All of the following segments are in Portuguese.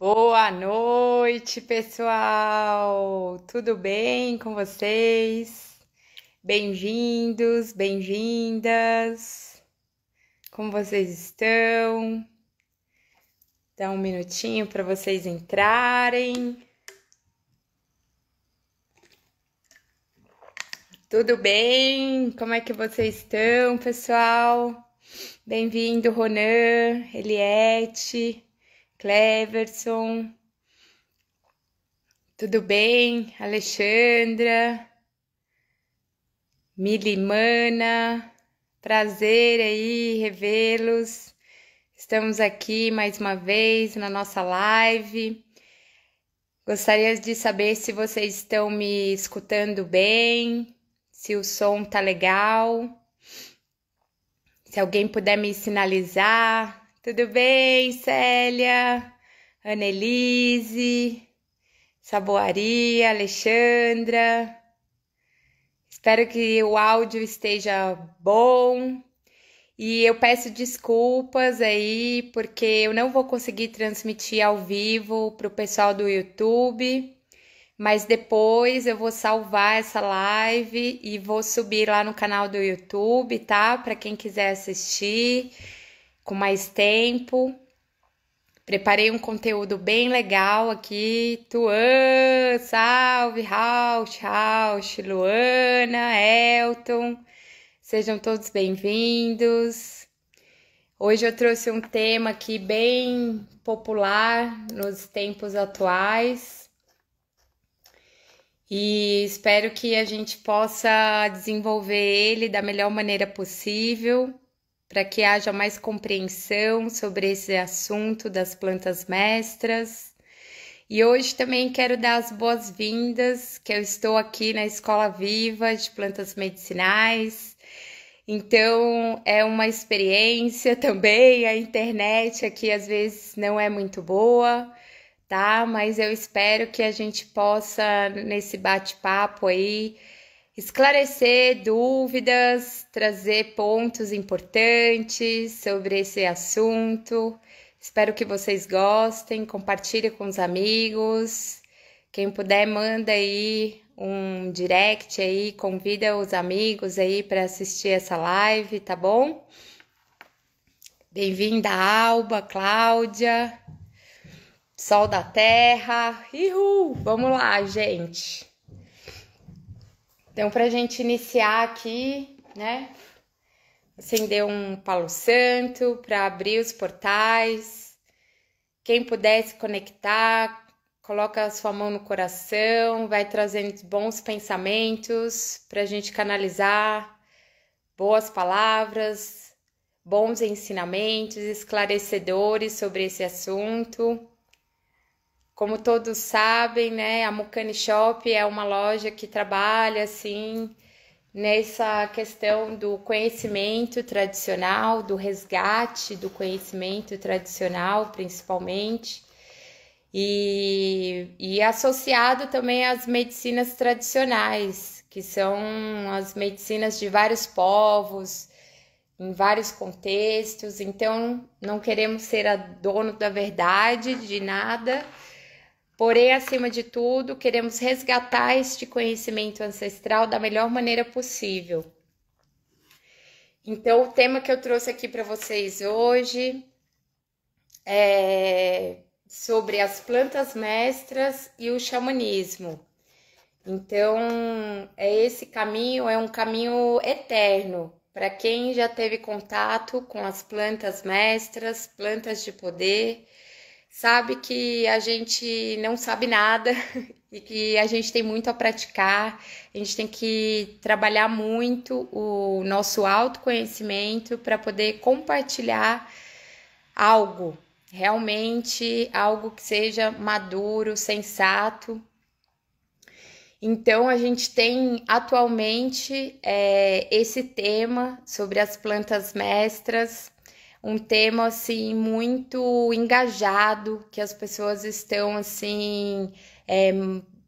Boa noite, pessoal! Tudo bem com vocês? Bem-vindos, bem-vindas! Como vocês estão? Dá um minutinho para vocês entrarem. Tudo bem? Como é que vocês estão, pessoal? Bem-vindo, Ronan, Eliette. Cleverson. Tudo bem, Alexandra? Milimana, prazer aí revê-los. Estamos aqui mais uma vez na nossa live. Gostaria de saber se vocês estão me escutando bem, se o som tá legal. Se alguém puder me sinalizar tudo bem, Célia? Annelise, Saboaria, Alexandra. Espero que o áudio esteja bom. E eu peço desculpas aí, porque eu não vou conseguir transmitir ao vivo para o pessoal do YouTube, mas depois eu vou salvar essa live e vou subir lá no canal do YouTube, tá? Para quem quiser assistir com mais tempo. Preparei um conteúdo bem legal aqui. Tuan, salve, Rauch, Rauch, Luana, Elton. Sejam todos bem-vindos. Hoje eu trouxe um tema aqui bem popular nos tempos atuais. E espero que a gente possa desenvolver ele da melhor maneira possível para que haja mais compreensão sobre esse assunto das plantas mestras. E hoje também quero dar as boas-vindas, que eu estou aqui na Escola Viva de Plantas Medicinais. Então, é uma experiência também, a internet aqui às vezes não é muito boa, tá? Mas eu espero que a gente possa, nesse bate-papo aí, esclarecer dúvidas, trazer pontos importantes sobre esse assunto. Espero que vocês gostem, compartilhe com os amigos. Quem puder, manda aí um direct aí, convida os amigos aí para assistir essa live, tá bom? Bem-vinda, Alba, Cláudia, Sol da Terra. Ihu! Vamos lá, gente! Então, para a gente iniciar aqui, né? Acender um Palo Santo para abrir os portais. Quem puder se conectar, coloca a sua mão no coração, vai trazendo bons pensamentos para a gente canalizar boas palavras, bons ensinamentos esclarecedores sobre esse assunto. Como todos sabem, né, a Mucani Shop é uma loja que trabalha assim nessa questão do conhecimento tradicional, do resgate do conhecimento tradicional, principalmente, e, e associado também às medicinas tradicionais, que são as medicinas de vários povos, em vários contextos. Então, não queremos ser a dono da verdade de nada Porém, acima de tudo, queremos resgatar este conhecimento ancestral da melhor maneira possível. Então, o tema que eu trouxe aqui para vocês hoje é sobre as plantas mestras e o xamanismo. Então, é esse caminho é um caminho eterno para quem já teve contato com as plantas mestras, plantas de poder sabe que a gente não sabe nada e que a gente tem muito a praticar, a gente tem que trabalhar muito o nosso autoconhecimento para poder compartilhar algo, realmente algo que seja maduro, sensato. Então, a gente tem atualmente é, esse tema sobre as plantas mestras um tema assim muito engajado, que as pessoas estão assim é,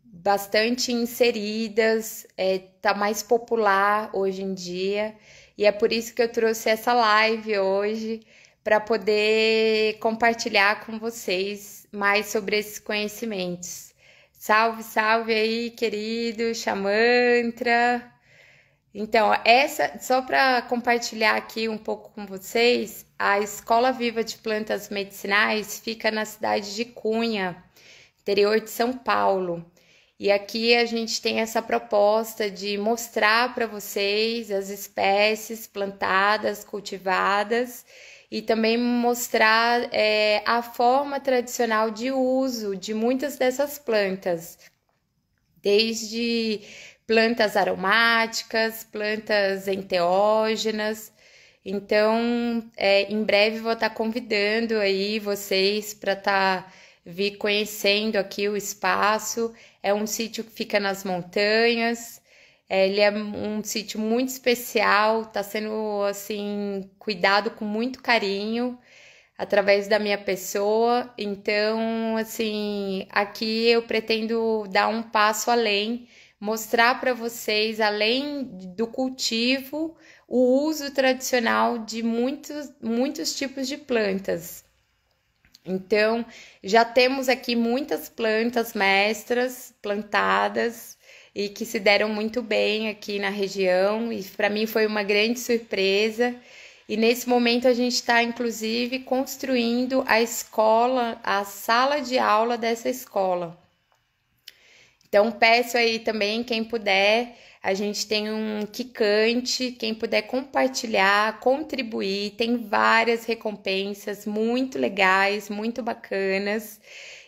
bastante inseridas, está é, tá mais popular hoje em dia e é por isso que eu trouxe essa live hoje para poder compartilhar com vocês mais sobre esses conhecimentos. Salve, salve aí, querido Xamantra! Então, essa só para compartilhar aqui um pouco com vocês, a Escola Viva de Plantas Medicinais fica na cidade de Cunha, interior de São Paulo. E aqui a gente tem essa proposta de mostrar para vocês as espécies plantadas, cultivadas e também mostrar é, a forma tradicional de uso de muitas dessas plantas, desde plantas aromáticas, plantas enteógenas. Então, é, em breve vou estar tá convidando aí vocês para estar tá vir conhecendo aqui o espaço. É um sítio que fica nas montanhas. É, ele é um sítio muito especial, está sendo assim cuidado com muito carinho através da minha pessoa. Então, assim, aqui eu pretendo dar um passo além mostrar para vocês, além do cultivo, o uso tradicional de muitos, muitos tipos de plantas. Então, já temos aqui muitas plantas mestras plantadas e que se deram muito bem aqui na região, e para mim foi uma grande surpresa. E nesse momento a gente está, inclusive, construindo a escola, a sala de aula dessa escola. Então, peço aí também, quem puder, a gente tem um quicante, quem puder compartilhar, contribuir, tem várias recompensas muito legais, muito bacanas.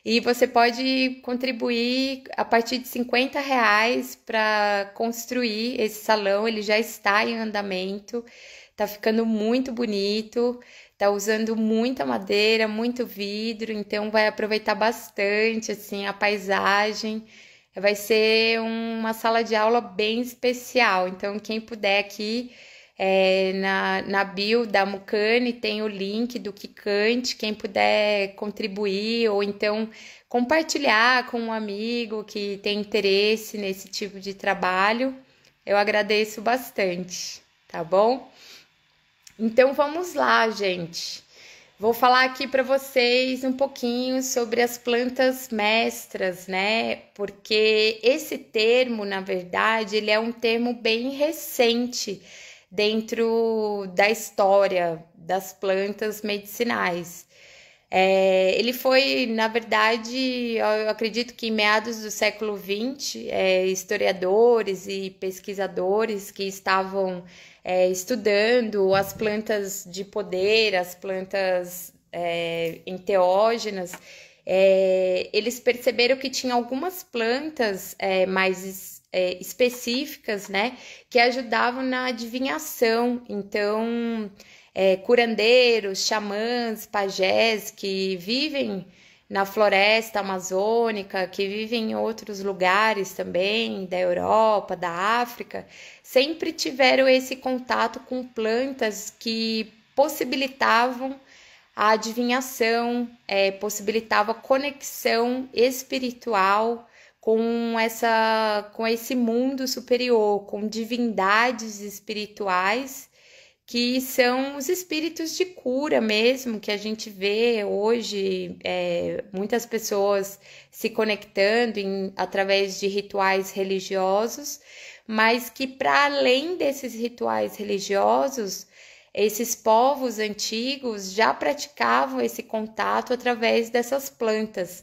E você pode contribuir a partir de 50 reais para construir esse salão, ele já está em andamento, está ficando muito bonito, está usando muita madeira, muito vidro, então vai aproveitar bastante assim a paisagem. Vai ser uma sala de aula bem especial. Então, quem puder aqui é, na, na bio da Mucane tem o link do Kikante, quem puder contribuir ou então compartilhar com um amigo que tem interesse nesse tipo de trabalho, eu agradeço bastante, tá bom? Então vamos lá, gente. Vou falar aqui para vocês um pouquinho sobre as plantas mestras, né? Porque esse termo, na verdade, ele é um termo bem recente dentro da história das plantas medicinais. É, ele foi, na verdade, eu acredito que em meados do século XX, é, historiadores e pesquisadores que estavam é, estudando as plantas de poder, as plantas é, enteógenas, é, eles perceberam que tinha algumas plantas é, mais é, específicas, né, que ajudavam na adivinhação. Então, é, curandeiros, xamãs, pajés que vivem na floresta amazônica, que vivem em outros lugares também, da Europa, da África, sempre tiveram esse contato com plantas que possibilitavam a adivinhação, é, possibilitava conexão espiritual com essa com esse mundo superior, com divindades espirituais que são os espíritos de cura mesmo que a gente vê hoje é, muitas pessoas se conectando em, através de rituais religiosos, mas que para além desses rituais religiosos, esses povos antigos já praticavam esse contato através dessas plantas.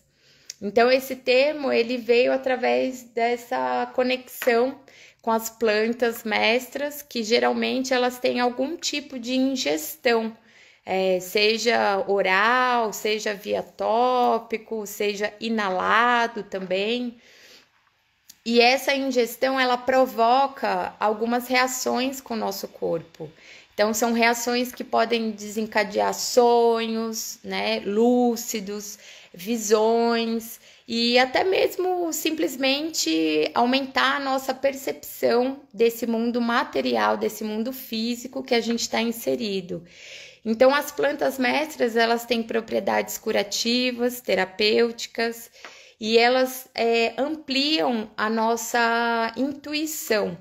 Então esse termo ele veio através dessa conexão com as plantas mestras, que geralmente elas têm algum tipo de ingestão, é, seja oral, seja via tópico, seja inalado também. E essa ingestão ela provoca algumas reações com o nosso corpo. Então são reações que podem desencadear sonhos, né, lúcidos, visões e até mesmo simplesmente aumentar a nossa percepção desse mundo material, desse mundo físico que a gente está inserido. Então as plantas mestras elas têm propriedades curativas, terapêuticas e elas é, ampliam a nossa intuição.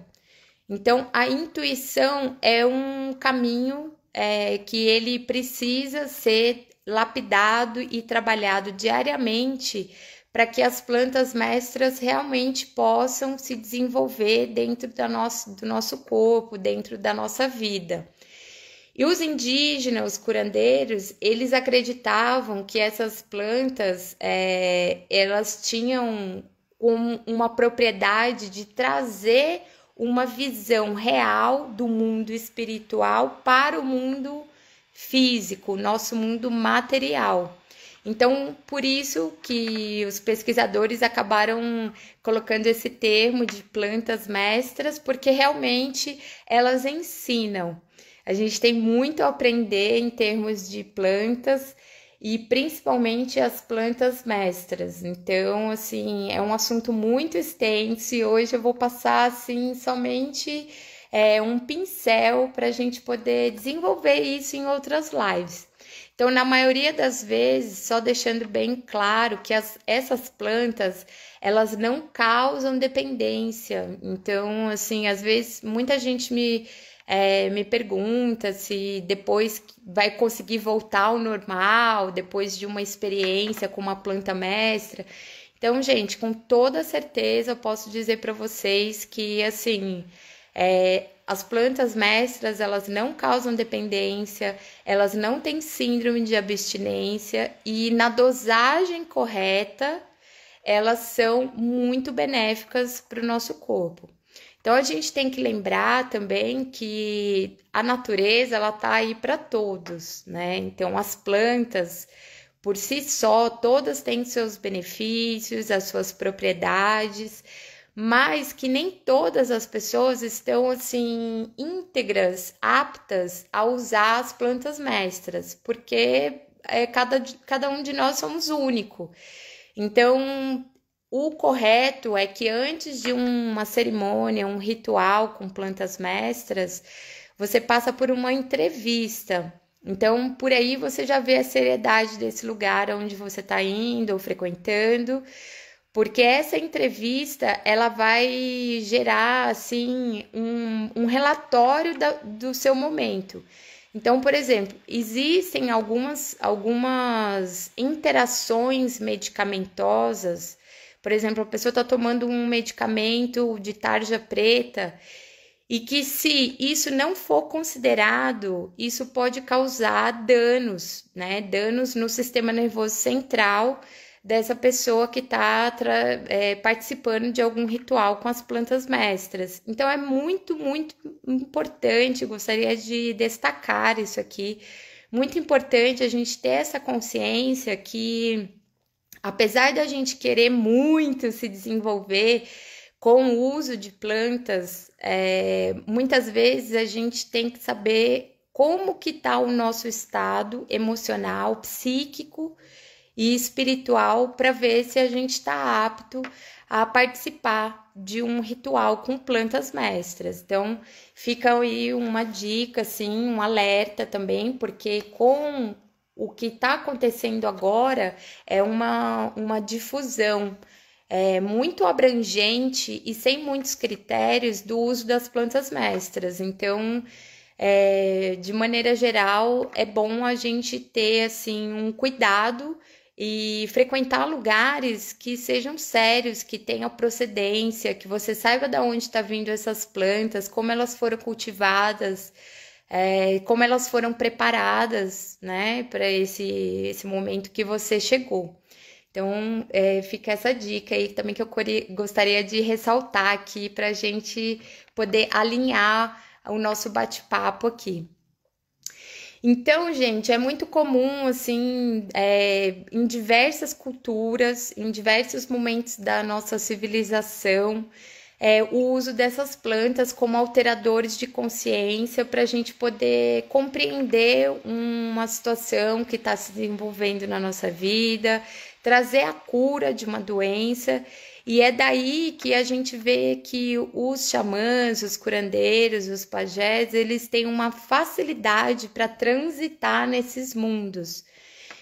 Então, a intuição é um caminho é, que ele precisa ser lapidado e trabalhado diariamente para que as plantas mestras realmente possam se desenvolver dentro da nosso, do nosso corpo, dentro da nossa vida. E os indígenas, os curandeiros, eles acreditavam que essas plantas é, elas tinham um, uma propriedade de trazer uma visão real do mundo espiritual para o mundo físico, nosso mundo material. Então, por isso que os pesquisadores acabaram colocando esse termo de plantas mestras, porque realmente elas ensinam a gente tem muito a aprender em termos de plantas e principalmente as plantas mestras. Então, assim, é um assunto muito extenso e hoje eu vou passar assim somente é, um pincel para a gente poder desenvolver isso em outras lives. Então, na maioria das vezes, só deixando bem claro que as, essas plantas elas não causam dependência. Então, assim, às vezes muita gente me é, me pergunta se depois vai conseguir voltar ao normal, depois de uma experiência com uma planta mestra. Então, gente, com toda certeza eu posso dizer para vocês que, assim, é, as plantas mestras, elas não causam dependência, elas não têm síndrome de abstinência e na dosagem correta, elas são muito benéficas para o nosso corpo. Então a gente tem que lembrar também que a natureza ela tá aí para todos, né? Então as plantas por si só todas têm seus benefícios, as suas propriedades, mas que nem todas as pessoas estão assim íntegras, aptas a usar as plantas mestras, porque é, cada, cada um de nós somos único. Então, o correto é que antes de uma cerimônia, um ritual com plantas mestras, você passa por uma entrevista. Então, por aí você já vê a seriedade desse lugar onde você está indo ou frequentando, porque essa entrevista ela vai gerar assim um, um relatório da, do seu momento. Então, por exemplo, existem algumas, algumas interações medicamentosas por exemplo, a pessoa está tomando um medicamento de tarja preta e que se isso não for considerado, isso pode causar danos, né? Danos no sistema nervoso central dessa pessoa que está é, participando de algum ritual com as plantas mestras. Então é muito, muito importante, gostaria de destacar isso aqui. Muito importante a gente ter essa consciência que apesar da gente querer muito se desenvolver com o uso de plantas, é, muitas vezes a gente tem que saber como que está o nosso estado emocional, psíquico e espiritual para ver se a gente está apto a participar de um ritual com plantas mestras. Então, fica aí uma dica, assim, um alerta também, porque com o que está acontecendo agora é uma, uma difusão é, muito abrangente e sem muitos critérios do uso das plantas mestras. Então, é, de maneira geral, é bom a gente ter assim um cuidado e frequentar lugares que sejam sérios, que tenham procedência, que você saiba de onde está vindo essas plantas, como elas foram cultivadas é, como elas foram preparadas, né, para esse, esse momento que você chegou. Então, é, fica essa dica aí também que eu gostaria de ressaltar aqui para a gente poder alinhar o nosso bate-papo aqui. Então, gente, é muito comum, assim, é, em diversas culturas, em diversos momentos da nossa civilização, é, o uso dessas plantas como alteradores de consciência para a gente poder compreender uma situação que está se desenvolvendo na nossa vida, trazer a cura de uma doença. E é daí que a gente vê que os xamãs, os curandeiros, os pajés, eles têm uma facilidade para transitar nesses mundos.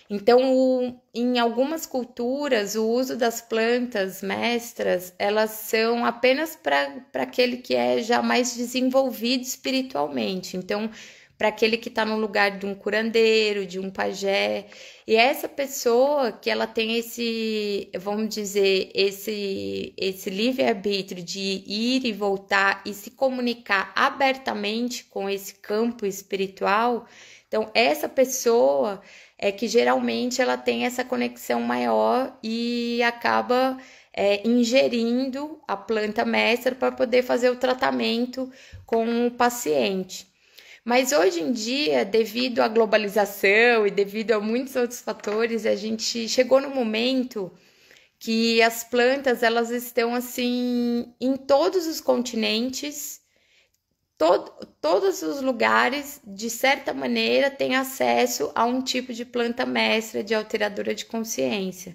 Então, o, em algumas culturas, o uso das plantas mestras, elas são apenas para aquele que é já mais desenvolvido espiritualmente. Então, para aquele que está no lugar de um curandeiro, de um pajé. E essa pessoa que ela tem esse, vamos dizer, esse, esse livre-arbítrio de ir e voltar e se comunicar abertamente com esse campo espiritual, então essa pessoa é que geralmente ela tem essa conexão maior e acaba é, ingerindo a planta mestra para poder fazer o tratamento com o paciente. Mas hoje em dia, devido à globalização e devido a muitos outros fatores, a gente chegou no momento que as plantas elas estão assim em todos os continentes Todo, todos os lugares, de certa maneira, têm acesso a um tipo de planta mestra de alteradora de consciência.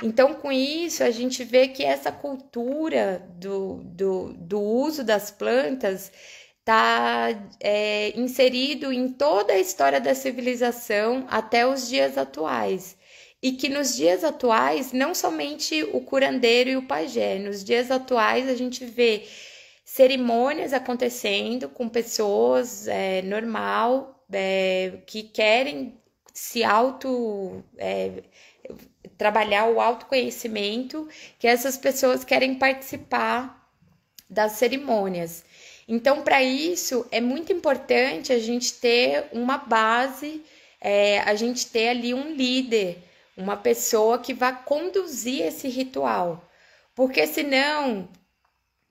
Então, com isso, a gente vê que essa cultura do, do, do uso das plantas está é, inserido em toda a história da civilização até os dias atuais. E que nos dias atuais, não somente o curandeiro e o pajé, nos dias atuais a gente vê cerimônias acontecendo com pessoas é, normal é, que querem se auto é, trabalhar o autoconhecimento, que essas pessoas querem participar das cerimônias. Então, para isso é muito importante a gente ter uma base, é, a gente ter ali um líder, uma pessoa que vá conduzir esse ritual, porque senão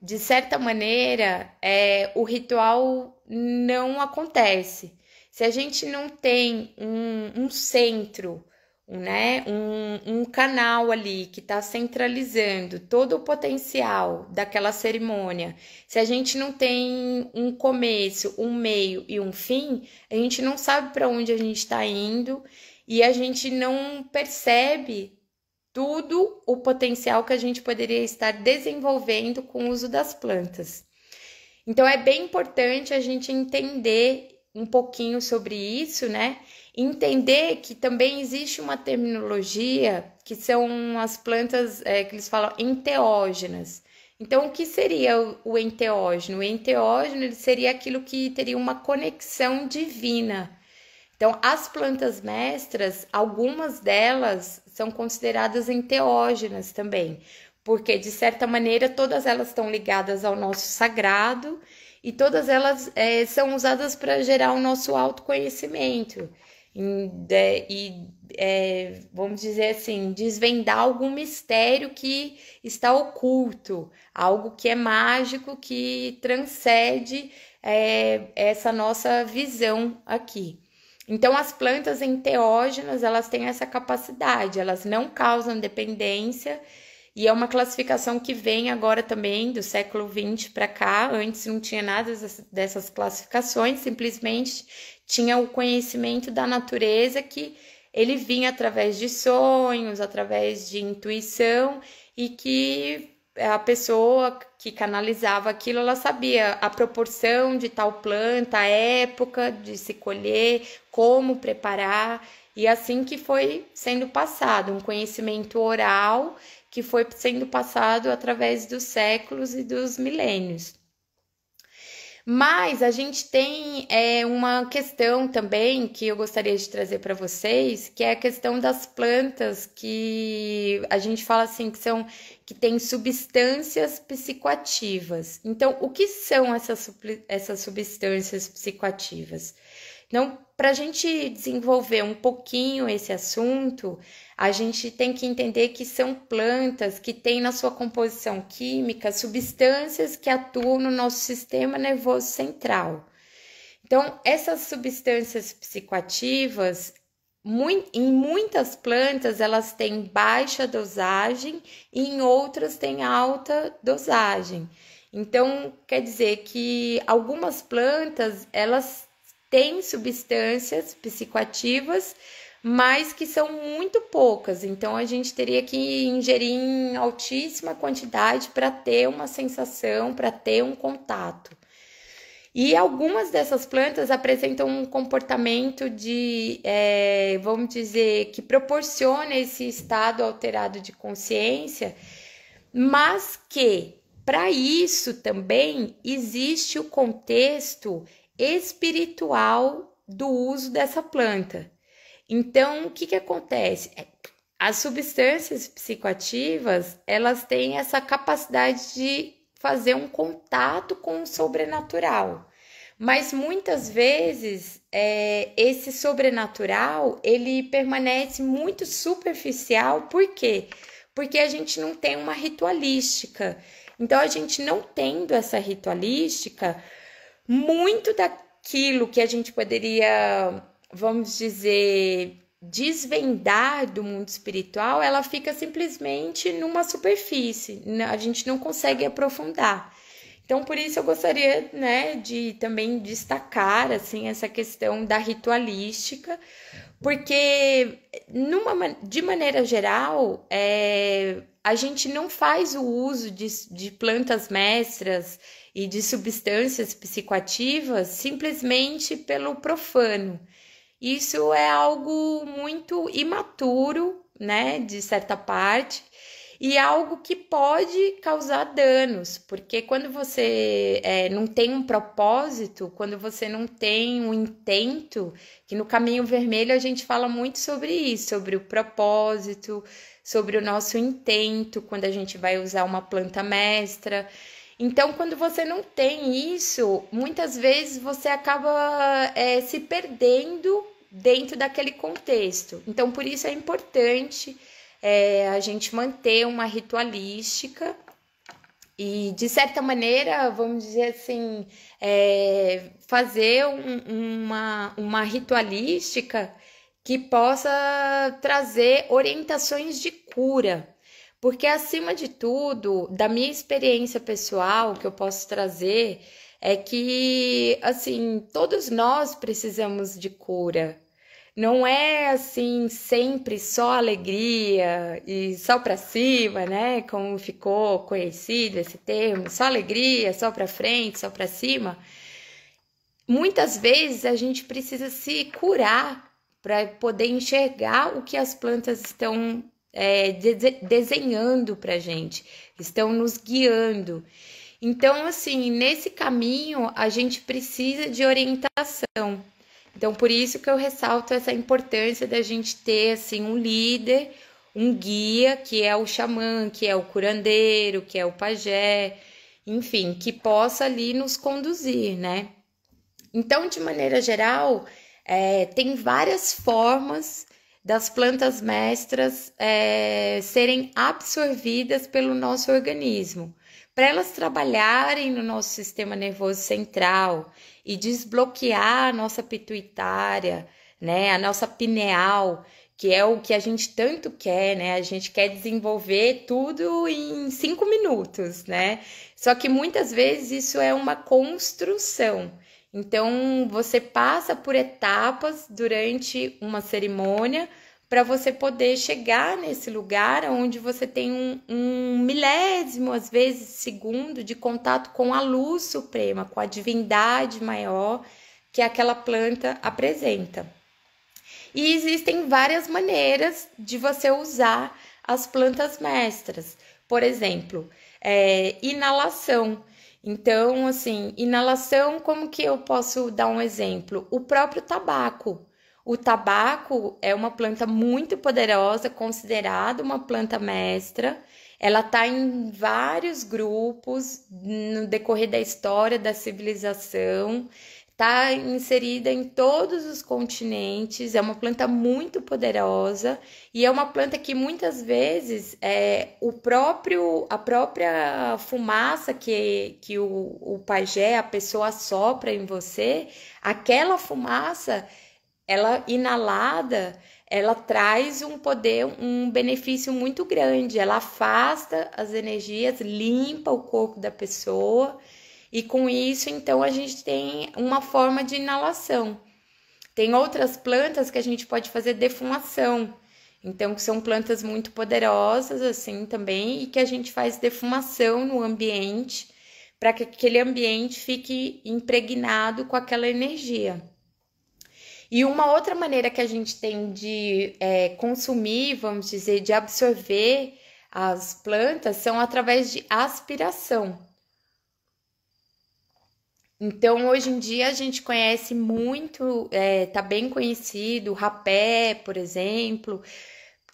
de certa maneira, é, o ritual não acontece. Se a gente não tem um, um centro, um, né, um, um canal ali que está centralizando todo o potencial daquela cerimônia, se a gente não tem um começo, um meio e um fim, a gente não sabe para onde a gente está indo e a gente não percebe tudo o potencial que a gente poderia estar desenvolvendo com o uso das plantas. Então é bem importante a gente entender um pouquinho sobre isso, né? Entender que também existe uma terminologia que são as plantas é, que eles falam enteógenas. Então, o que seria o enteógeno? O enteógeno ele seria aquilo que teria uma conexão divina. Então, as plantas mestras, algumas delas são consideradas enteógenas também, porque de certa maneira todas elas estão ligadas ao nosso sagrado e todas elas é, são usadas para gerar o nosso autoconhecimento e, é, vamos dizer assim, desvendar algum mistério que está oculto, algo que é mágico, que transcende é, essa nossa visão aqui. Então, as plantas enteógenas, elas têm essa capacidade, elas não causam dependência, e é uma classificação que vem agora também do século XX para cá. Antes não tinha nada dessas classificações, simplesmente tinha o conhecimento da natureza que ele vinha através de sonhos, através de intuição e que a pessoa que canalizava aquilo, ela sabia a proporção de tal planta, a época de se colher, como preparar, e assim que foi sendo passado, um conhecimento oral que foi sendo passado através dos séculos e dos milênios. Mas a gente tem é, uma questão também que eu gostaria de trazer para vocês, que é a questão das plantas que a gente fala assim que são que tem substâncias psicoativas. Então, o que são essas, essas substâncias psicoativas? Então, para a gente desenvolver um pouquinho esse assunto, a gente tem que entender que são plantas que têm na sua composição química substâncias que atuam no nosso sistema nervoso central. Então, essas substâncias psicoativas, em muitas plantas, elas têm baixa dosagem e em outras têm alta dosagem. Então, quer dizer que algumas plantas, elas tem substâncias psicoativas, mas que são muito poucas. Então a gente teria que ingerir em altíssima quantidade para ter uma sensação, para ter um contato. E algumas dessas plantas apresentam um comportamento de, é, vamos dizer, que proporciona esse estado alterado de consciência, mas que para isso também existe o contexto espiritual do uso dessa planta. Então, o que, que acontece? É, as substâncias psicoativas, elas têm essa capacidade de fazer um contato com o sobrenatural. Mas muitas vezes é, esse sobrenatural ele permanece muito superficial, por quê? Porque a gente não tem uma ritualística. Então, a gente não tendo essa ritualística, muito daquilo que a gente poderia, vamos dizer, desvendar do mundo espiritual, ela fica simplesmente numa superfície, a gente não consegue aprofundar. Então, por isso eu gostaria, né, de também destacar assim essa questão da ritualística, porque numa, de maneira geral, é, a gente não faz o uso de, de plantas mestras e de substâncias psicoativas simplesmente pelo profano. Isso é algo muito imaturo, né, de certa parte, e é algo que pode causar danos, porque quando você é, não tem um propósito, quando você não tem um intento, que no caminho vermelho a gente fala muito sobre isso, sobre o propósito, sobre o nosso intento, quando a gente vai usar uma planta mestra. Então, quando você não tem isso, muitas vezes você acaba é, se perdendo dentro daquele contexto. Então, por isso é importante é, a gente manter uma ritualística e, de certa maneira, vamos dizer assim, é, fazer um, uma, uma ritualística que possa trazer orientações de cura porque, acima de tudo, da minha experiência pessoal que eu posso trazer, é que, assim, todos nós precisamos de cura. Não é assim sempre só alegria e só para cima, né? Como ficou conhecido esse termo, só alegria, só para frente, só para cima. Muitas vezes a gente precisa se curar para poder enxergar o que as plantas estão é, de desenhando para gente, estão nos guiando. Então, assim, nesse caminho a gente precisa de orientação. Então, por isso que eu ressalto essa importância da gente ter assim um líder, um guia, que é o xamã, que é o curandeiro, que é o pajé, enfim, que possa ali nos conduzir, né? Então, de maneira geral, é, tem várias formas das plantas mestras é, serem absorvidas pelo nosso organismo, para elas trabalharem no nosso sistema nervoso central e desbloquear a nossa pituitária, né, a nossa pineal, que é o que a gente tanto quer, né? A gente quer desenvolver tudo em cinco minutos, né? Só que muitas vezes isso é uma construção. Então, você passa por etapas durante uma cerimônia para você poder chegar nesse lugar onde você tem um, um, milésimo, às vezes, segundo de contato com a luz suprema, com a divindade maior que aquela planta apresenta. E existem várias maneiras de você usar as plantas mestras. Por exemplo, é, inalação. Então, assim, inalação, como que eu posso dar um exemplo? O próprio tabaco. O tabaco é uma planta muito poderosa, considerada uma planta mestra. Ela está em vários grupos no decorrer da história da civilização. Está inserida em todos os continentes, é uma planta muito poderosa e é uma planta que muitas vezes é, o próprio a própria fumaça que, que o, o pajé, a pessoa sopra em você, aquela fumaça, ela inalada, ela traz um poder, um benefício muito grande. Ela afasta as energias, limpa o corpo da pessoa e com isso, então, a gente tem uma forma de inalação. Tem outras plantas que a gente pode fazer defumação. Então, que são plantas muito poderosas, assim, também, e que a gente faz defumação no ambiente para que aquele ambiente fique impregnado com aquela energia. E uma outra maneira que a gente tem de é, consumir, vamos dizer, de absorver as plantas são através de aspiração. Então, hoje em dia, a gente conhece muito, é, tá bem conhecido, o rapé, por exemplo,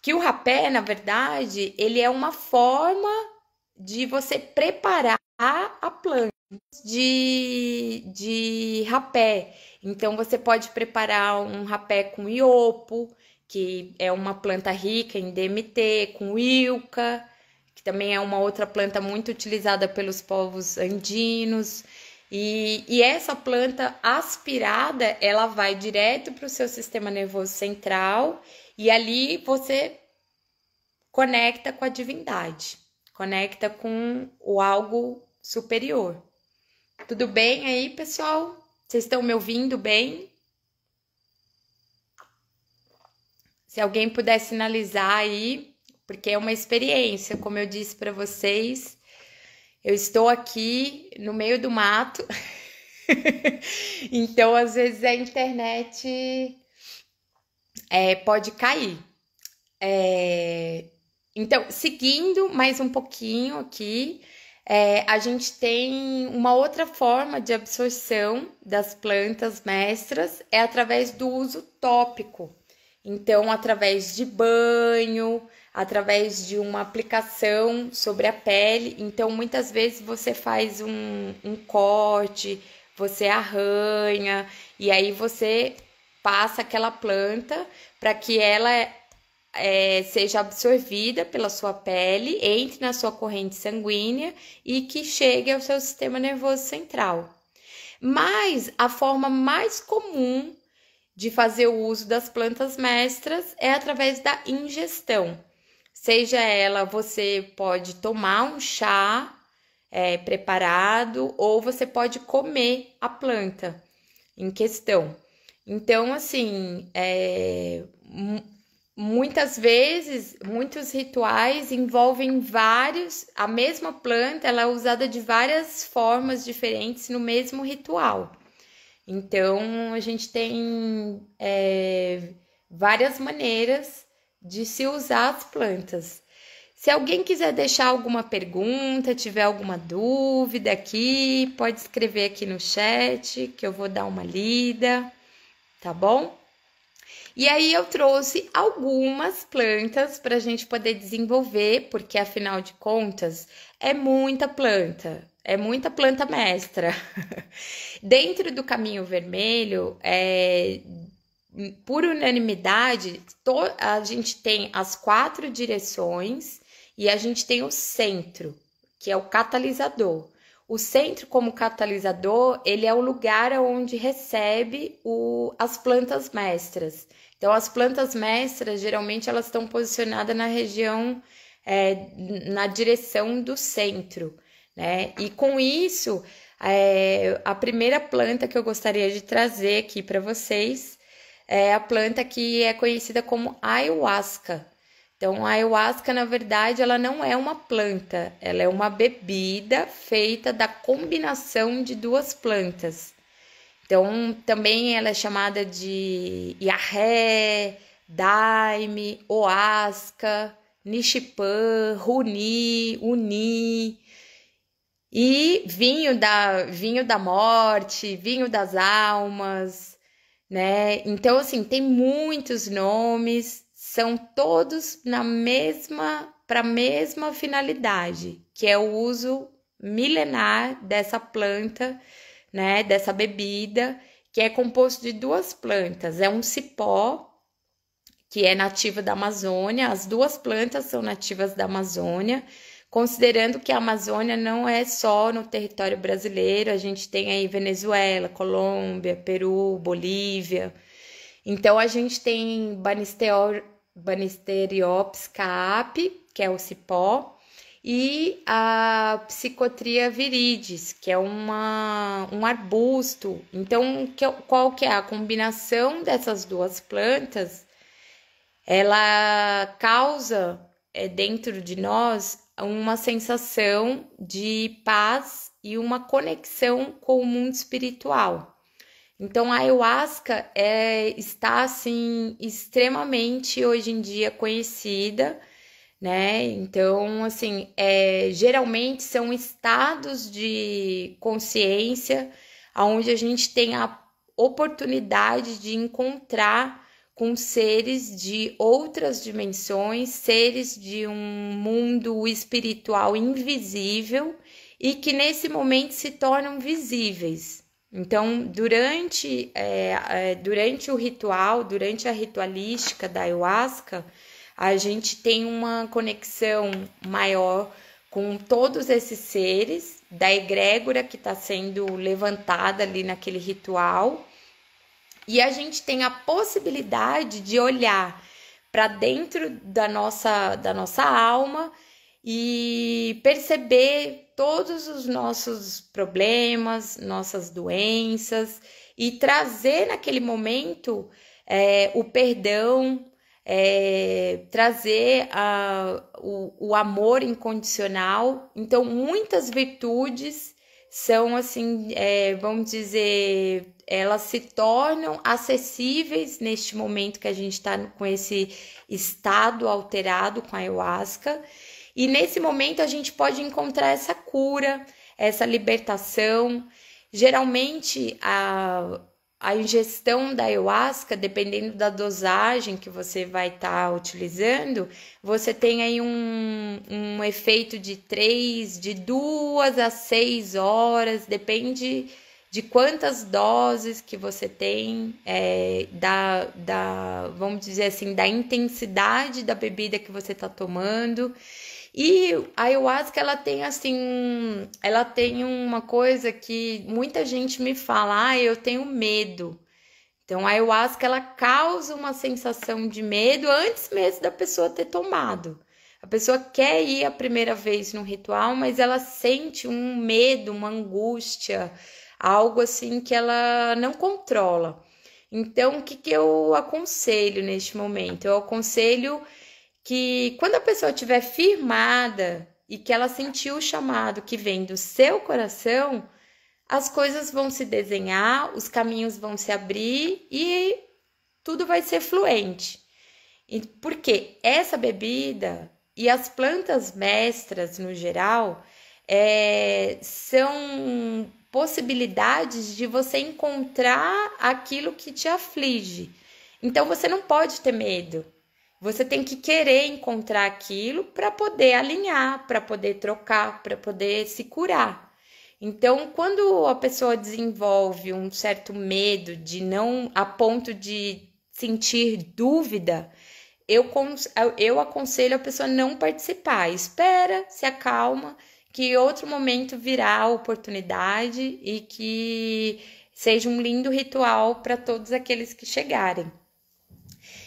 que o rapé, na verdade, ele é uma forma de você preparar a planta de, de rapé. Então, você pode preparar um rapé com iopo, que é uma planta rica em DMT, com ilca, que também é uma outra planta muito utilizada pelos povos andinos. E, e essa planta aspirada, ela vai direto para o seu sistema nervoso central e ali você conecta com a divindade, conecta com o algo superior. Tudo bem aí, pessoal? Vocês estão me ouvindo bem? Se alguém puder sinalizar aí, porque é uma experiência, como eu disse para vocês, eu estou aqui no meio do mato. então, às vezes a internet é, pode cair. É, então, seguindo mais um pouquinho aqui, é, a gente tem uma outra forma de absorção das plantas mestras é através do uso tópico. Então, através de banho, através de uma aplicação sobre a pele. Então, muitas vezes você faz um, um corte, você arranha e aí você passa aquela planta para que ela é, seja absorvida pela sua pele, entre na sua corrente sanguínea e que chegue ao seu sistema nervoso central. Mas a forma mais comum de fazer o uso das plantas mestras é através da ingestão. Seja ela, você pode tomar um chá é, preparado ou você pode comer a planta em questão. Então, assim, é, muitas vezes, muitos rituais envolvem vários, a mesma planta, ela é usada de várias formas diferentes no mesmo ritual. Então, a gente tem é, várias maneiras de se usar as plantas. Se alguém quiser deixar alguma pergunta, tiver alguma dúvida aqui, pode escrever aqui no chat que eu vou dar uma lida, tá bom? E aí eu trouxe algumas plantas para a gente poder desenvolver, porque afinal de contas é muita planta, é muita planta mestra. Dentro do caminho vermelho, é, por unanimidade, a gente tem as quatro direções e a gente tem o centro, que é o catalisador. O centro, como catalisador, ele é o lugar onde recebe o, as plantas mestras. Então, as plantas mestras, geralmente, elas estão posicionadas na região, é, na direção do centro, né? E com isso, é, a primeira planta que eu gostaria de trazer aqui para vocês é a planta que é conhecida como ayahuasca. Então, a ayahuasca, na verdade, ela não é uma planta, ela é uma bebida feita da combinação de duas plantas. Então, também ela é chamada de yahé, daime, oasca, nishipan, runi, uni. E vinho da, vinho da morte, vinho das almas, né? Então, assim, tem muitos nomes, são todos na mesma para a mesma finalidade, que é o uso milenar dessa planta, né, dessa bebida, que é composto de duas plantas, é um cipó que é nativo da Amazônia, as duas plantas são nativas da Amazônia considerando que a Amazônia não é só no território brasileiro, a gente tem aí Venezuela, Colômbia, Peru, Bolívia. Então a gente tem Banisteor, Banisteriopsis caapi, que é o cipó, e a Psicotria viridis, que é uma, um arbusto. Então, que, é, qual que é a combinação dessas duas plantas? Ela causa é, dentro de nós uma sensação de paz e uma conexão com o mundo espiritual. Então, a ayahuasca é, está assim extremamente hoje em dia conhecida, né? Então, assim, é, geralmente são estados de consciência onde a gente tem a oportunidade de encontrar com seres de outras dimensões, seres de um mundo espiritual invisível e que nesse momento se tornam visíveis. Então, durante, é, é, durante o ritual, durante a ritualística da ayahuasca, a gente tem uma conexão maior com todos esses seres da egrégora que está sendo levantada ali naquele ritual e a gente tem a possibilidade de olhar para dentro da nossa, da nossa alma e perceber todos os nossos problemas, nossas doenças e trazer naquele momento é, o perdão, é, trazer a, o, o amor incondicional. Então, muitas virtudes são assim, é, vamos dizer, elas se tornam acessíveis neste momento que a gente está com esse estado alterado com a ayahuasca. E nesse momento a gente pode encontrar essa cura, essa libertação. Geralmente a, a ingestão da ayahuasca, dependendo da dosagem que você vai estar tá utilizando, você tem aí um, um efeito de três, de duas a seis horas, depende de quantas doses que você tem, é, da, da, vamos dizer assim, da intensidade da bebida que você está tomando. E a ayahuasca ela tem assim, ela tem uma coisa que muita gente me fala, ah, eu tenho medo. Então a ayahuasca ela causa uma sensação de medo antes mesmo da pessoa ter tomado. A pessoa quer ir a primeira vez no ritual, mas ela sente um medo, uma angústia, algo assim que ela não controla. Então, o que, que eu aconselho neste momento? Eu aconselho que quando a pessoa estiver firmada e que ela sentiu o chamado que vem do seu coração, as coisas vão se desenhar, os caminhos vão se abrir e tudo vai ser fluente. Porque essa bebida e as plantas mestras no geral é, são possibilidades de você encontrar aquilo que te aflige. Então você não pode ter medo, você tem que querer encontrar aquilo para poder alinhar, para poder trocar, para poder se curar. Então, quando a pessoa desenvolve um certo medo de não a ponto de sentir dúvida, eu, eu aconselho a pessoa não participar. Espera, se acalma, que outro momento virá a oportunidade e que seja um lindo ritual para todos aqueles que chegarem.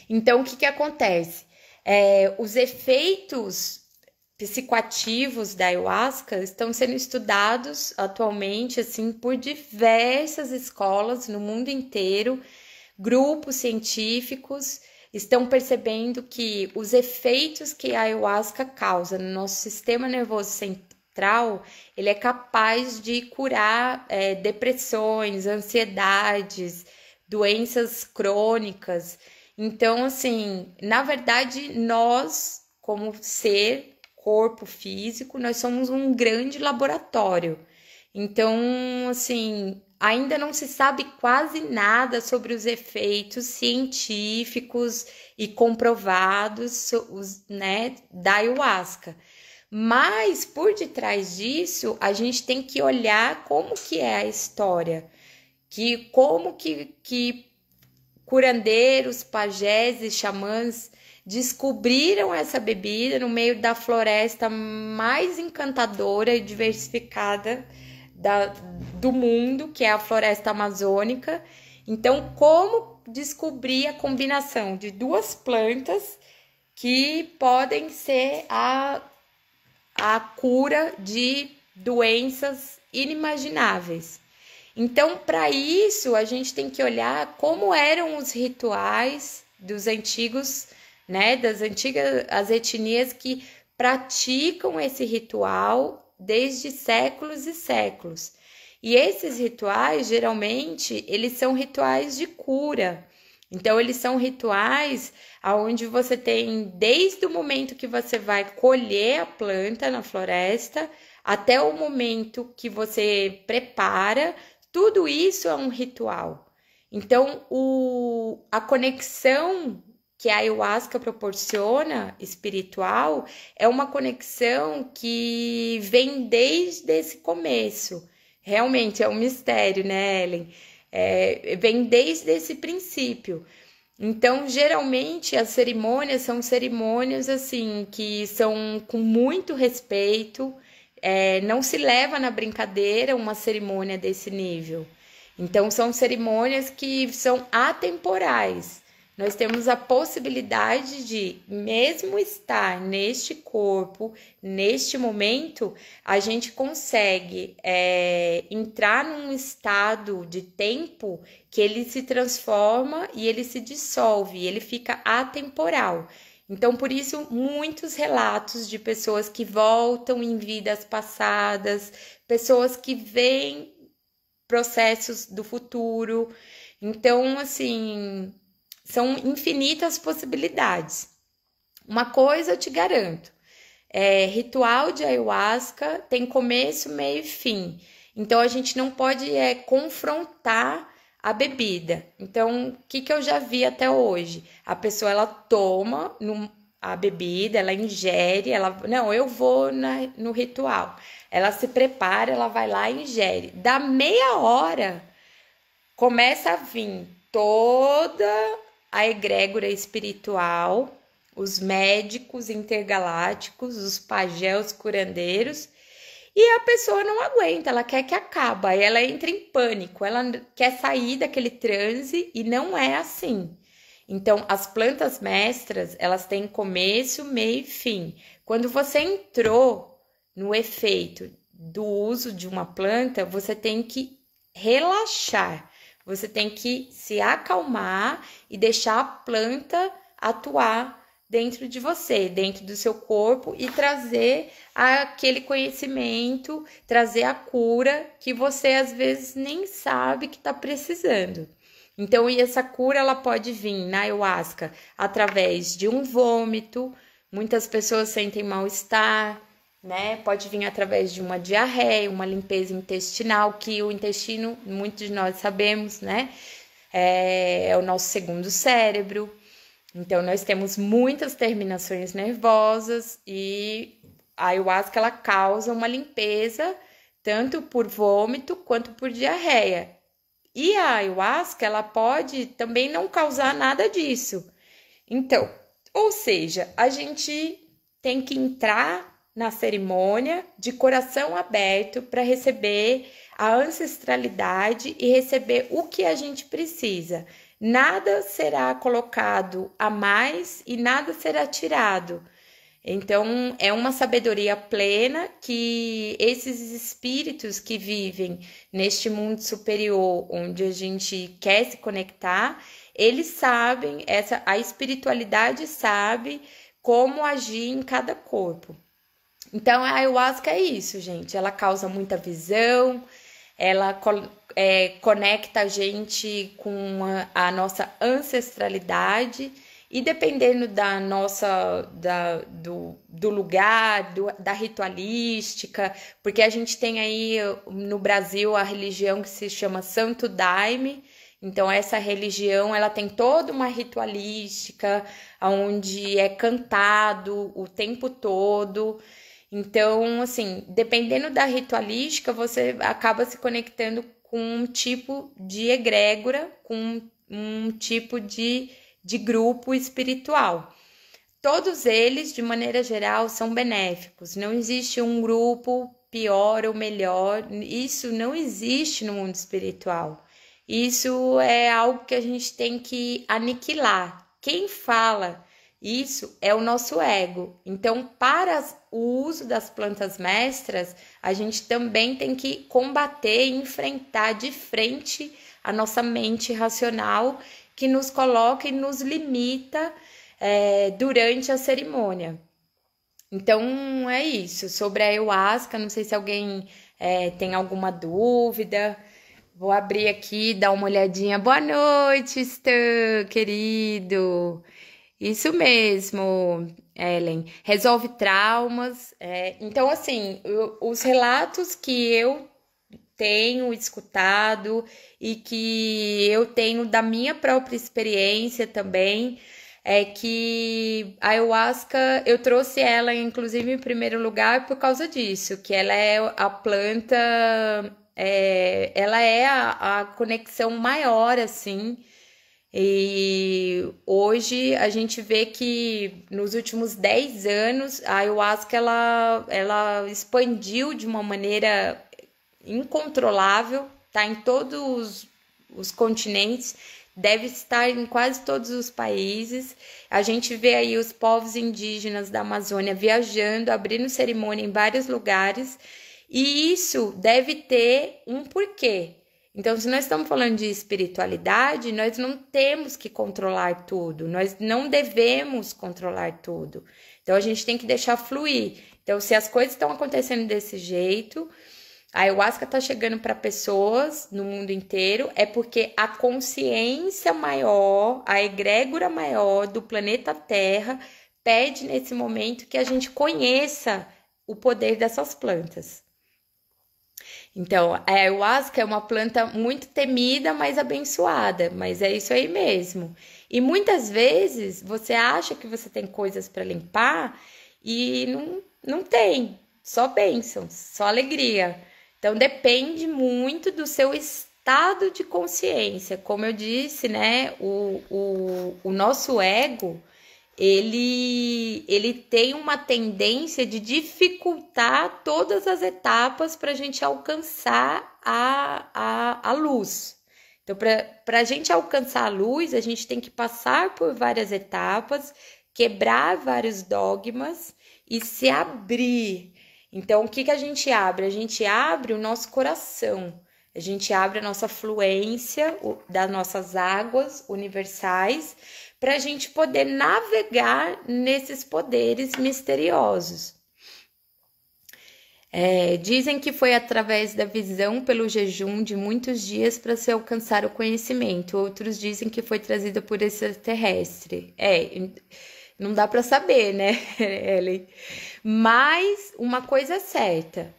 Então, o que, que acontece? É, os efeitos psicoativos da ayahuasca estão sendo estudados atualmente assim por diversas escolas no mundo inteiro, grupos científicos estão percebendo que os efeitos que a ayahuasca causa no nosso sistema nervoso central, ele é capaz de curar é, depressões, ansiedades, doenças crônicas, então, assim, na verdade, nós, como ser, corpo físico, nós somos um grande laboratório. Então, assim, ainda não se sabe quase nada sobre os efeitos científicos e comprovados os, né, da ayahuasca. Mas por detrás disso, a gente tem que olhar como que é a história, que como que, que curandeiros, pajés e xamãs descobriram essa bebida no meio da floresta mais encantadora e diversificada da, do mundo, que é a floresta amazônica. Então, como descobrir a combinação de duas plantas que podem ser a, a cura de doenças inimagináveis? Então, para isso, a gente tem que olhar como eram os rituais dos antigos, né, das antigas as etnias que praticam esse ritual desde séculos e séculos. E esses rituais, geralmente, eles são rituais de cura. Então, eles são rituais onde você tem, desde o momento que você vai colher a planta na floresta, até o momento que você prepara, tudo isso é um ritual. Então, o, a conexão que a ayahuasca proporciona espiritual é uma conexão que vem desde esse começo. Realmente é um mistério, né, Ellen? É, vem desde esse princípio. Então, geralmente as cerimônias são cerimônias assim que são com muito respeito, é, não se leva na brincadeira uma cerimônia desse nível. Então, são cerimônias que são atemporais. Nós temos a possibilidade de, mesmo estar neste corpo, neste momento, a gente consegue é, entrar num estado de tempo que ele se transforma e ele se dissolve, ele fica atemporal. Então, por isso, muitos relatos de pessoas que voltam em vidas passadas, pessoas que veem processos do futuro. Então, assim, são infinitas possibilidades. Uma coisa eu te garanto: é, ritual de ayahuasca tem começo, meio e fim. Então, a gente não pode é, confrontar a bebida. Então, o que, que eu já vi até hoje? A pessoa ela toma a bebida, ela ingere, ela. Não, eu vou na, no ritual. Ela se prepara, ela vai lá e ingere. Da meia hora começa a vir toda a egrégora espiritual, os médicos intergalácticos, os pajéus curandeiros e a pessoa não aguenta, ela quer que acaba, ela entra em pânico, ela quer sair daquele transe e não é assim. Então, as plantas mestras, elas têm começo, meio e fim. Quando você entrou no efeito do uso de uma planta, você tem que relaxar. Você tem que se acalmar e deixar a planta atuar dentro de você, dentro do seu corpo e trazer aquele conhecimento, trazer a cura que você às vezes nem sabe que está precisando. Então, e essa cura ela pode vir na ayahuasca através de um vômito, muitas pessoas sentem mal-estar, né? Pode vir através de uma diarreia, uma limpeza intestinal, que o intestino, muitos de nós sabemos, né? É, é o nosso segundo cérebro. Então, nós temos muitas terminações nervosas e a ayahuasca ela causa uma limpeza tanto por vômito quanto por diarreia. E a ayahuasca ela pode também não causar nada disso. Então, ou seja, a gente tem que entrar na cerimônia de coração aberto para receber a ancestralidade e receber o que a gente precisa nada será colocado a mais e nada será tirado. Então, é uma sabedoria plena que esses espíritos que vivem neste mundo superior, onde a gente quer se conectar, eles sabem, essa, a espiritualidade sabe como agir em cada corpo. Então, a ayahuasca é isso, gente. Ela causa muita visão, ela co é, conecta a gente com a, a, nossa ancestralidade e dependendo da nossa da, do, do lugar do, da ritualística porque a gente tem aí no Brasil a religião que se chama Santo Daime então essa religião ela tem toda uma ritualística onde é cantado o tempo todo então, assim, dependendo da ritualística, você acaba se conectando com um tipo de egrégora, com um tipo de, de grupo espiritual. Todos eles, de maneira geral, são benéficos. Não existe um grupo pior ou melhor. Isso não existe no mundo espiritual. Isso é algo que a gente tem que aniquilar. Quem fala isso é o nosso ego. Então, para o uso das plantas mestras, a gente também tem que combater e enfrentar de frente a nossa mente racional que nos coloca e nos limita é, durante a cerimônia. Então é isso. Sobre a ayahuasca, não sei se alguém é, tem alguma dúvida. Vou abrir aqui, dar uma olhadinha. Boa noite, Stan, querido. Isso mesmo, Ellen. Resolve traumas. É, então, assim, eu, os relatos que eu tenho escutado e que eu tenho da minha própria experiência também é que a ayahuasca, eu trouxe ela inclusive em primeiro lugar por causa disso, que ela é a planta, é, ela é a, a conexão maior assim e hoje a gente vê que nos últimos 10 anos a ayahuasca ela, ela expandiu de uma maneira incontrolável, tá em todos os continentes, deve estar em quase todos os países. A gente vê aí os povos indígenas da Amazônia viajando, abrindo cerimônia em vários lugares, e isso deve ter um porquê. Então, se nós estamos falando de espiritualidade, nós não temos que controlar tudo, nós não devemos controlar tudo. Então, a gente tem que deixar fluir. Então, se as coisas estão acontecendo desse jeito, a ayahuasca está chegando para pessoas no mundo inteiro, é porque a consciência maior, a egrégora maior do planeta Terra pede nesse momento que a gente conheça o poder dessas plantas. Então, é, a ayahuasca é uma planta muito temida, mas abençoada, mas é isso aí mesmo. E muitas vezes você acha que você tem coisas para limpar e não, não tem, só bênçãos, só alegria. Então, depende muito do seu estado de consciência. Como eu disse, né, o, o, o nosso ego ele, ele tem uma tendência de dificultar todas as etapas para a gente alcançar a, a, a luz. Então, para a gente alcançar a luz, a gente tem que passar por várias etapas, quebrar vários dogmas e se abrir. Então, o que, que a gente abre? A gente abre o nosso coração, a gente abre a nossa fluência o, das nossas águas universais para a gente poder navegar nesses poderes misteriosos. É, dizem que foi através da visão pelo jejum de muitos dias para se alcançar o conhecimento. Outros dizem que foi trazida por extraterrestre. É, não dá para saber, né, Ellen? Mas uma coisa é certa: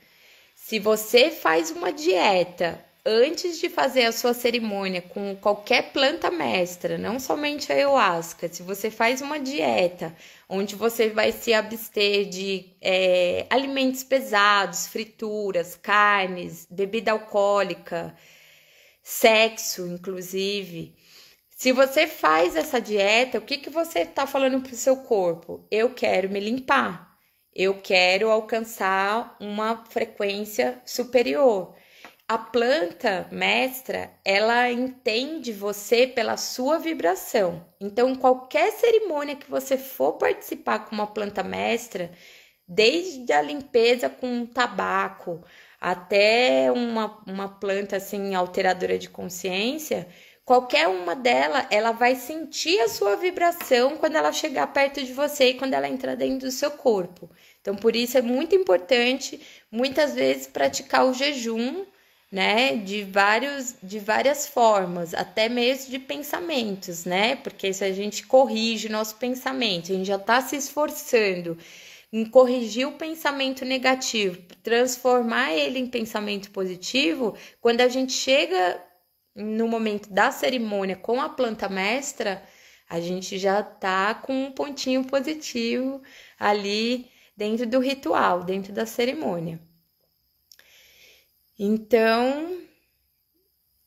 se você faz uma dieta antes de fazer a sua cerimônia com qualquer planta mestra, não somente a ayahuasca, se você faz uma dieta onde você vai se abster de é, alimentos pesados, frituras, carnes, bebida alcoólica, sexo, inclusive. Se você faz essa dieta, o que, que você está falando para o seu corpo? Eu quero me limpar, eu quero alcançar uma frequência superior. A planta mestra, ela entende você pela sua vibração. Então, qualquer cerimônia que você for participar com uma planta mestra, desde a limpeza com um tabaco até uma, uma planta assim alteradora de consciência, qualquer uma dela, ela vai sentir a sua vibração quando ela chegar perto de você e quando ela entrar dentro do seu corpo. Então, por isso é muito importante muitas vezes praticar o jejum né, de vários de várias formas, até mesmo de pensamentos, né? Porque se a gente corrige nosso pensamento, a gente já está se esforçando em corrigir o pensamento negativo, transformar ele em pensamento positivo, quando a gente chega no momento da cerimônia com a planta mestra, a gente já tá com um pontinho positivo ali dentro do ritual, dentro da cerimônia. Então,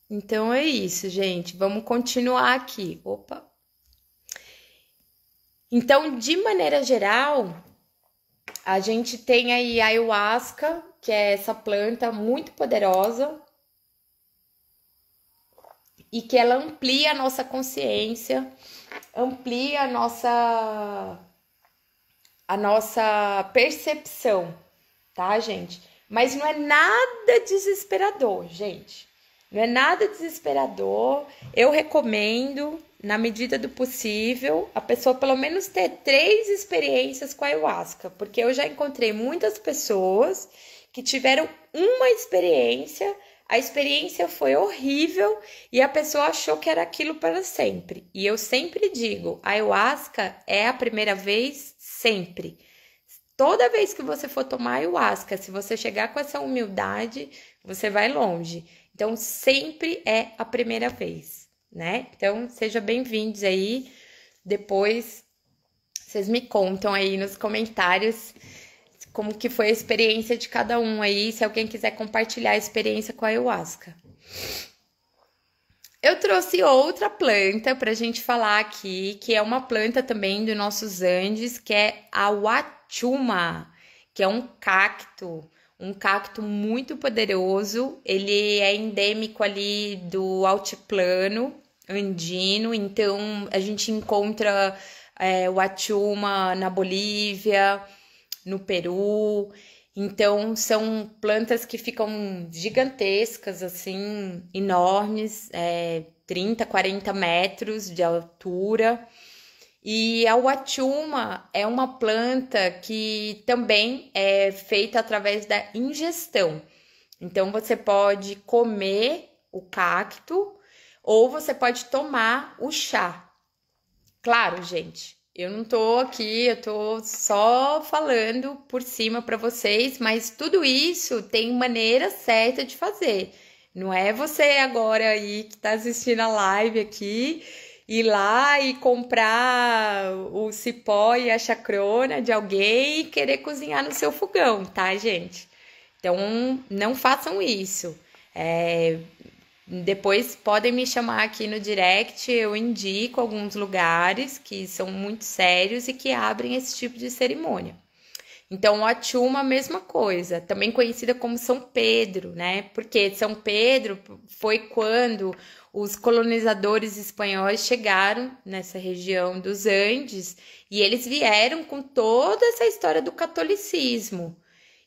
então é isso, gente. Vamos continuar aqui. Opa. Então, de maneira geral, a gente tem aí a ayahuasca, que é essa planta muito poderosa e que ela amplia a nossa consciência, amplia a nossa a nossa percepção, tá, gente? Mas não é nada desesperador, gente. Não é nada desesperador. Eu recomendo, na medida do possível, a pessoa pelo menos ter três experiências com a ayahuasca, porque eu já encontrei muitas pessoas que tiveram uma experiência, a experiência foi horrível e a pessoa achou que era aquilo para sempre. E eu sempre digo, a ayahuasca é a primeira vez sempre. Toda vez que você for tomar ayahuasca, se você chegar com essa humildade, você vai longe. Então, sempre é a primeira vez, né? Então, sejam bem-vindos aí. Depois, vocês me contam aí nos comentários como que foi a experiência de cada um aí, se alguém quiser compartilhar a experiência com a ayahuasca. Eu trouxe outra planta para a gente falar aqui, que é uma planta também dos nossos Andes, que é a Wat chuma, que é um cacto, um cacto muito poderoso. Ele é endêmico ali do altiplano andino, então a gente encontra é, o achuma na Bolívia, no Peru. Então, são plantas que ficam gigantescas, assim, enormes, é, 30, 40 metros de altura. E a Wachuma é uma planta que também é feita através da ingestão. Então você pode comer o cacto ou você pode tomar o chá. Claro, gente, eu não tô aqui, eu tô só falando por cima para vocês, mas tudo isso tem maneira certa de fazer. Não é você agora aí que tá assistindo a live aqui ir lá e comprar o cipó e a chacrona de alguém e querer cozinhar no seu fogão, tá, gente? Então, não façam isso. É, depois podem me chamar aqui no direct, eu indico alguns lugares que são muito sérios e que abrem esse tipo de cerimônia. Então, o a mesma coisa, também conhecida como São Pedro, né? Porque São Pedro foi quando os colonizadores espanhóis chegaram nessa região dos Andes e eles vieram com toda essa história do catolicismo.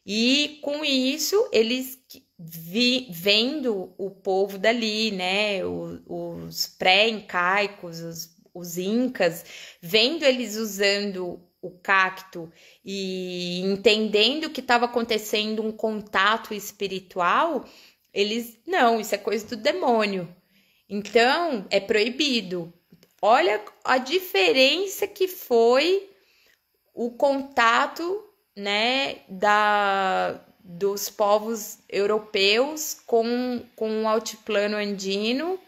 E com isso, eles vi, vendo o povo dali, né, os, os pré-incaicos, os, os incas, vendo eles usando o cacto e entendendo que estava acontecendo um contato espiritual, eles não, isso é coisa do demônio. Então, é proibido. Olha a diferença que foi o contato, né, da, dos povos europeus com, com o altiplano andino,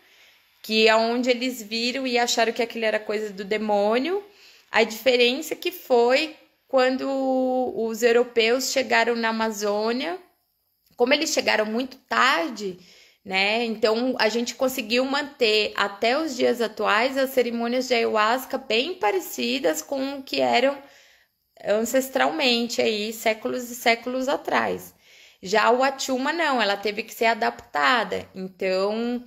que é onde eles viram e acharam que aquilo era coisa do demônio. A diferença que foi quando os europeus chegaram na Amazônia, como eles chegaram muito tarde, né? Então a gente conseguiu manter até os dias atuais as cerimônias de ayahuasca bem parecidas com o que eram ancestralmente aí séculos e séculos atrás. Já o atuma não, ela teve que ser adaptada. Então,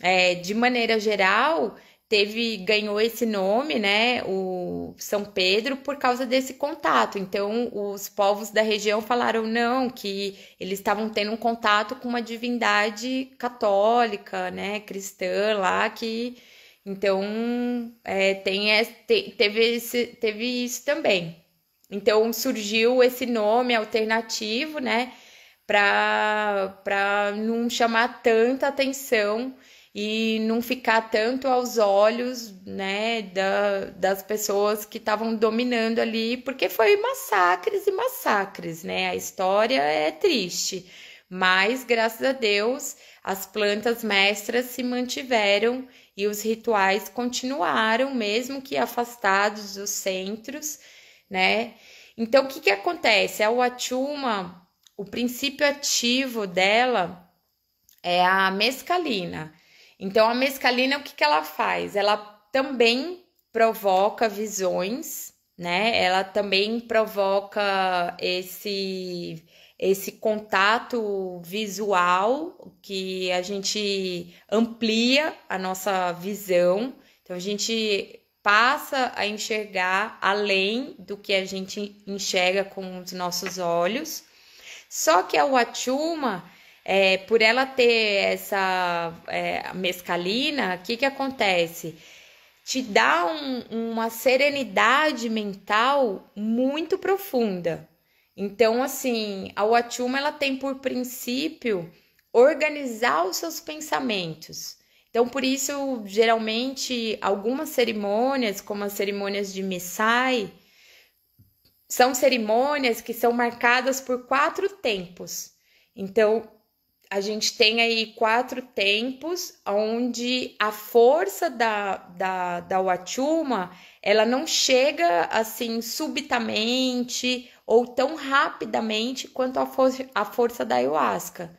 é, de maneira geral, teve ganhou esse nome, né, o São Pedro por causa desse contato. Então, os povos da região falaram não que eles estavam tendo um contato com uma divindade católica, né, cristã lá que então é, tem, teve, esse, teve isso também. Então surgiu esse nome alternativo, né, para não chamar tanta atenção e não ficar tanto aos olhos, né, da, das pessoas que estavam dominando ali, porque foi massacres e massacres, né? A história é triste, mas graças a Deus as plantas mestras se mantiveram e os rituais continuaram, mesmo que afastados dos centros, né? Então, o que, que acontece? A Uachuma, o princípio ativo dela é a mescalina, então, a mescalina, o que, que ela faz? Ela também provoca visões, né? Ela também provoca esse esse contato visual que a gente amplia a nossa visão. Então a gente passa a enxergar além do que a gente enxerga com os nossos olhos. Só que a Wachuma, é, por ela ter essa é, mescalina, o que, que acontece? Te dá um, uma serenidade mental muito profunda. Então, assim, a Wachuma ela tem por princípio organizar os seus pensamentos. Então, por isso, geralmente, algumas cerimônias, como as cerimônias de Missai, são cerimônias que são marcadas por quatro tempos. Então, a gente tem aí quatro tempos onde a força da, da, da Wachuma ela não chega assim subitamente ou tão rapidamente quanto a, for a força da ayahuasca.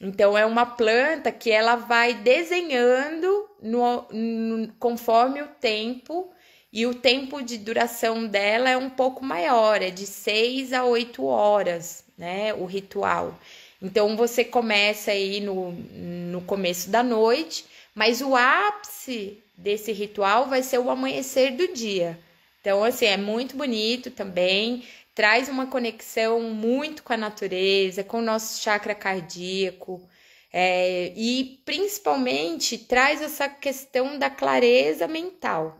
Então é uma planta que ela vai desenhando no, no, conforme o tempo e o tempo de duração dela é um pouco maior, é de seis a oito horas, né? O ritual. Então você começa aí no, no começo da noite, mas o ápice desse ritual vai ser o amanhecer do dia. Então, assim, é muito bonito também, traz uma conexão muito com a natureza, com o nosso chakra cardíaco. É, e principalmente traz essa questão da clareza mental.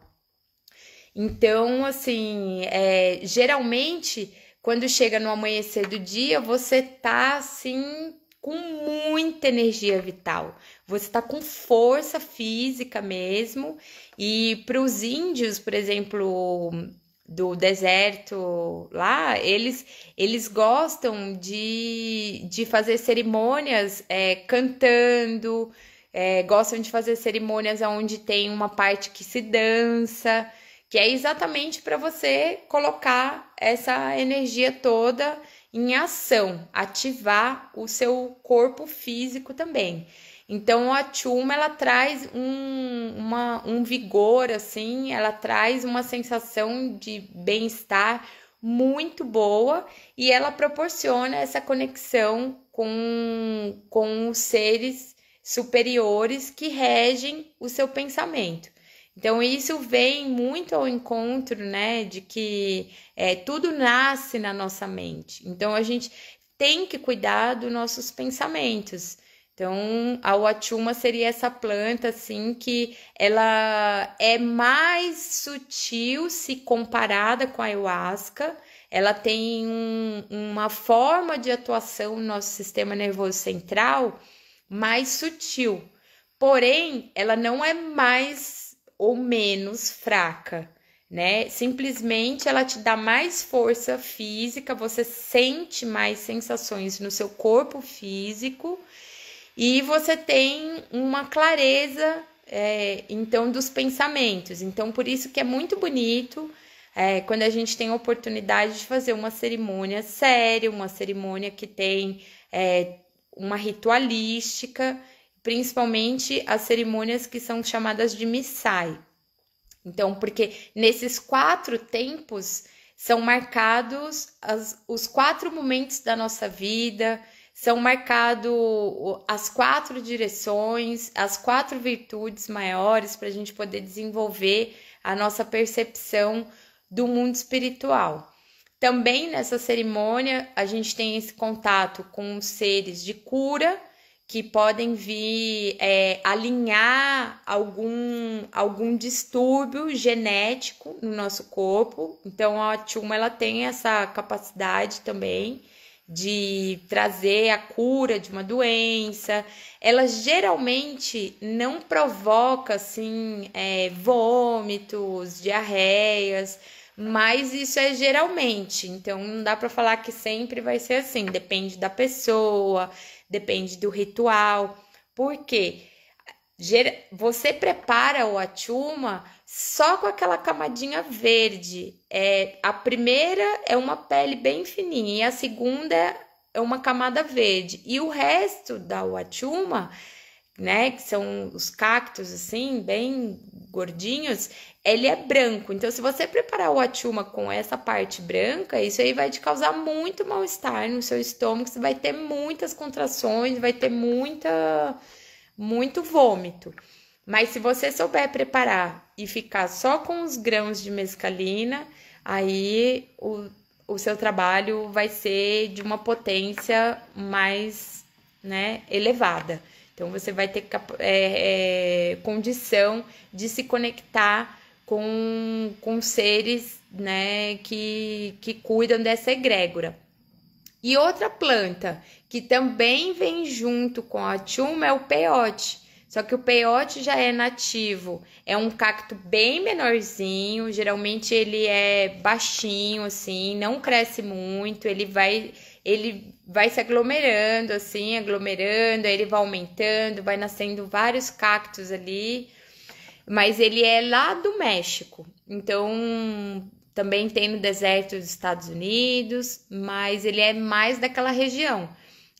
Então, assim, é, geralmente quando chega no amanhecer do dia, você tá assim com muita energia vital. Você tá com força física mesmo. E para os índios, por exemplo, do deserto lá, eles, eles gostam de, de fazer cerimônias é, cantando, é, gostam de fazer cerimônias onde tem uma parte que se dança que é exatamente para você colocar essa energia toda em ação, ativar o seu corpo físico também. Então a Tchuma ela traz um, uma, um vigor assim, ela traz uma sensação de bem-estar muito boa e ela proporciona essa conexão com, com os seres superiores que regem o seu pensamento. Então, isso vem muito ao encontro, né, de que é, tudo nasce na nossa mente. Então, a gente tem que cuidar dos nossos pensamentos. Então, a Watchuma seria essa planta, assim, que ela é mais sutil se comparada com a ayahuasca. Ela tem um, uma forma de atuação no nosso sistema nervoso central mais sutil. Porém, ela não é mais ou menos fraca, né? Simplesmente ela te dá mais força física, você sente mais sensações no seu corpo físico e você tem uma clareza é, então dos pensamentos. Então por isso que é muito bonito. É, quando a gente tem a oportunidade de fazer uma cerimônia séria, uma cerimônia que tem é, uma ritualística principalmente as cerimônias que são chamadas de missai. Então, porque nesses quatro tempos são marcados as, os quatro momentos da nossa vida, são marcados as quatro direções, as quatro virtudes maiores para a gente poder desenvolver a nossa percepção do mundo espiritual. Também nessa cerimônia, a gente tem esse contato com seres de cura que podem vir é, alinhar algum, algum distúrbio genético no nosso corpo. Então a Tchuma ela tem essa capacidade também de trazer a cura de uma doença. Ela geralmente não provoca assim é, vômitos, diarreias, mas isso é geralmente. Então não dá para falar que sempre vai ser assim. Depende da pessoa, depende do ritual. Porque você prepara o atuma só com aquela camadinha verde. É, a primeira é uma pele bem fininha e a segunda é uma camada verde. E o resto da Uachuma, né, que são os cactos assim, bem gordinhos, ele é branco. Então, se você preparar o achuma com essa parte branca, isso aí vai te causar muito mal-estar no seu estômago. Você vai ter muitas contrações, vai ter muita, muito vômito. Mas se você souber preparar e ficar só com os grãos de mescalina, aí o, o seu trabalho vai ser de uma potência mais né, elevada. Então, você vai ter é, é, condição de se conectar com, com seres né, que, que cuidam dessa egrégora. E outra planta que também vem junto com a tchuma é o peyote Só que o peiote já é nativo, é um cacto bem menorzinho, geralmente ele é baixinho assim, não cresce muito, ele vai ele vai se aglomerando assim, aglomerando, aí ele vai aumentando, vai nascendo vários cactos ali mas ele é lá do México. Então, também tem no deserto dos Estados Unidos, mas ele é mais daquela região.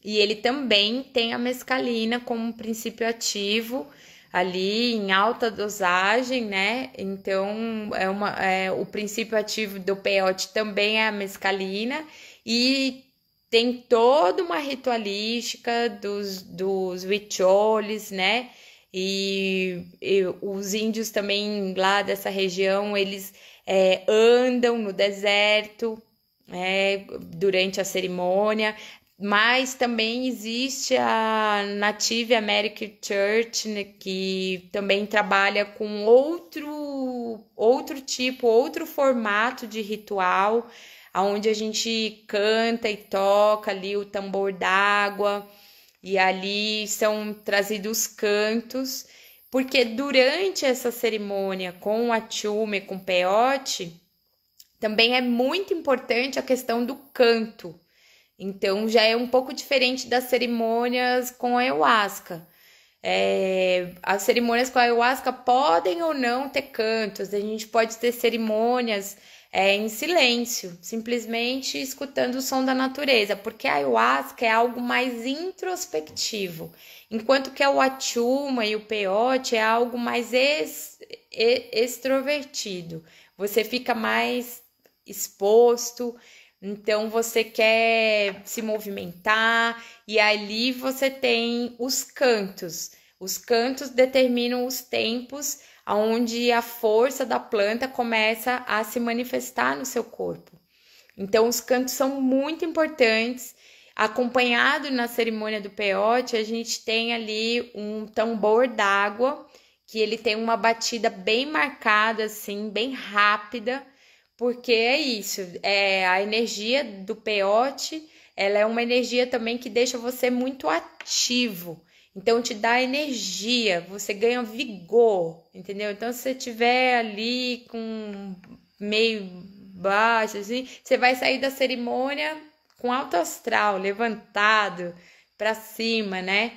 E ele também tem a mescalina como princípio ativo ali em alta dosagem, né? Então, é uma, é, o princípio ativo do peyote também é a mescalina e tem toda uma ritualística dos, dos wicholes, né? E, e os índios também lá dessa região, eles é, andam no deserto é, durante a cerimônia, mas também existe a Native American Church, né, que também trabalha com outro, outro tipo, outro formato de ritual, onde a gente canta e toca ali o tambor d'água. E ali são trazidos cantos, porque durante essa cerimônia com a tiume, com o peote, também é muito importante a questão do canto. Então já é um pouco diferente das cerimônias com a ayahuasca. É, as cerimônias com a ayahuasca podem ou não ter cantos, a gente pode ter cerimônias é, em silêncio, simplesmente escutando o som da natureza, porque a ayahuasca é algo mais introspectivo, enquanto que o Wachuma e o peyote é algo mais ex, extrovertido. Você fica mais exposto, então você quer se movimentar e ali você tem os cantos. Os cantos determinam os tempos onde a força da planta começa a se manifestar no seu corpo. Então, os cantos são muito importantes. Acompanhado na cerimônia do peote, a gente tem ali um tambor d'água, que ele tem uma batida bem marcada, assim, bem rápida, porque é isso, é a energia do peote, ela é uma energia também que deixa você muito ativo. Então te dá energia, você ganha vigor, entendeu? Então se você tiver ali com meio baixo assim, você vai sair da cerimônia com alto astral, levantado para cima, né?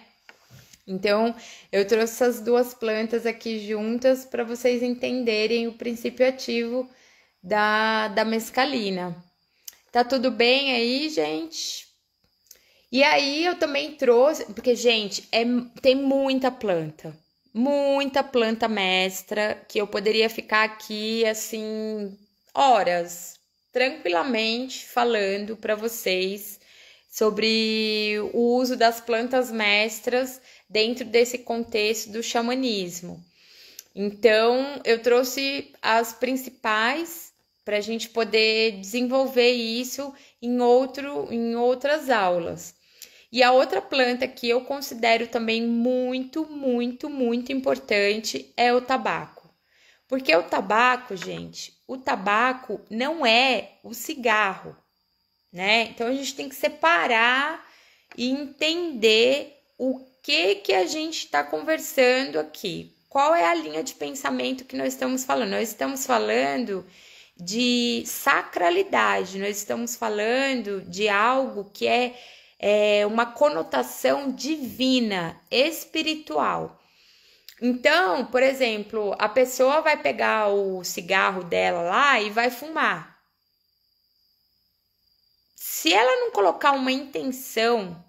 Então, eu trouxe essas duas plantas aqui juntas para vocês entenderem o princípio ativo da, da mescalina. Tá tudo bem aí, gente? E aí eu também trouxe, porque, gente, é, tem muita planta. Muita planta mestra que eu poderia ficar aqui, assim, horas, tranquilamente falando para vocês sobre o uso das plantas mestras dentro desse contexto do xamanismo. Então, eu trouxe as principais para a gente poder desenvolver isso em, outro, em outras aulas. E a outra planta que eu considero também muito, muito, muito importante é o tabaco. Porque o tabaco, gente, o tabaco não é o cigarro, né? Então a gente tem que separar e entender o que que a gente está conversando aqui. Qual é a linha de pensamento que nós estamos falando? Nós estamos falando de sacralidade, nós estamos falando de algo que é é, uma conotação divina, espiritual. Então, por exemplo, a pessoa vai pegar o cigarro dela lá e vai fumar. Se ela não colocar uma intenção,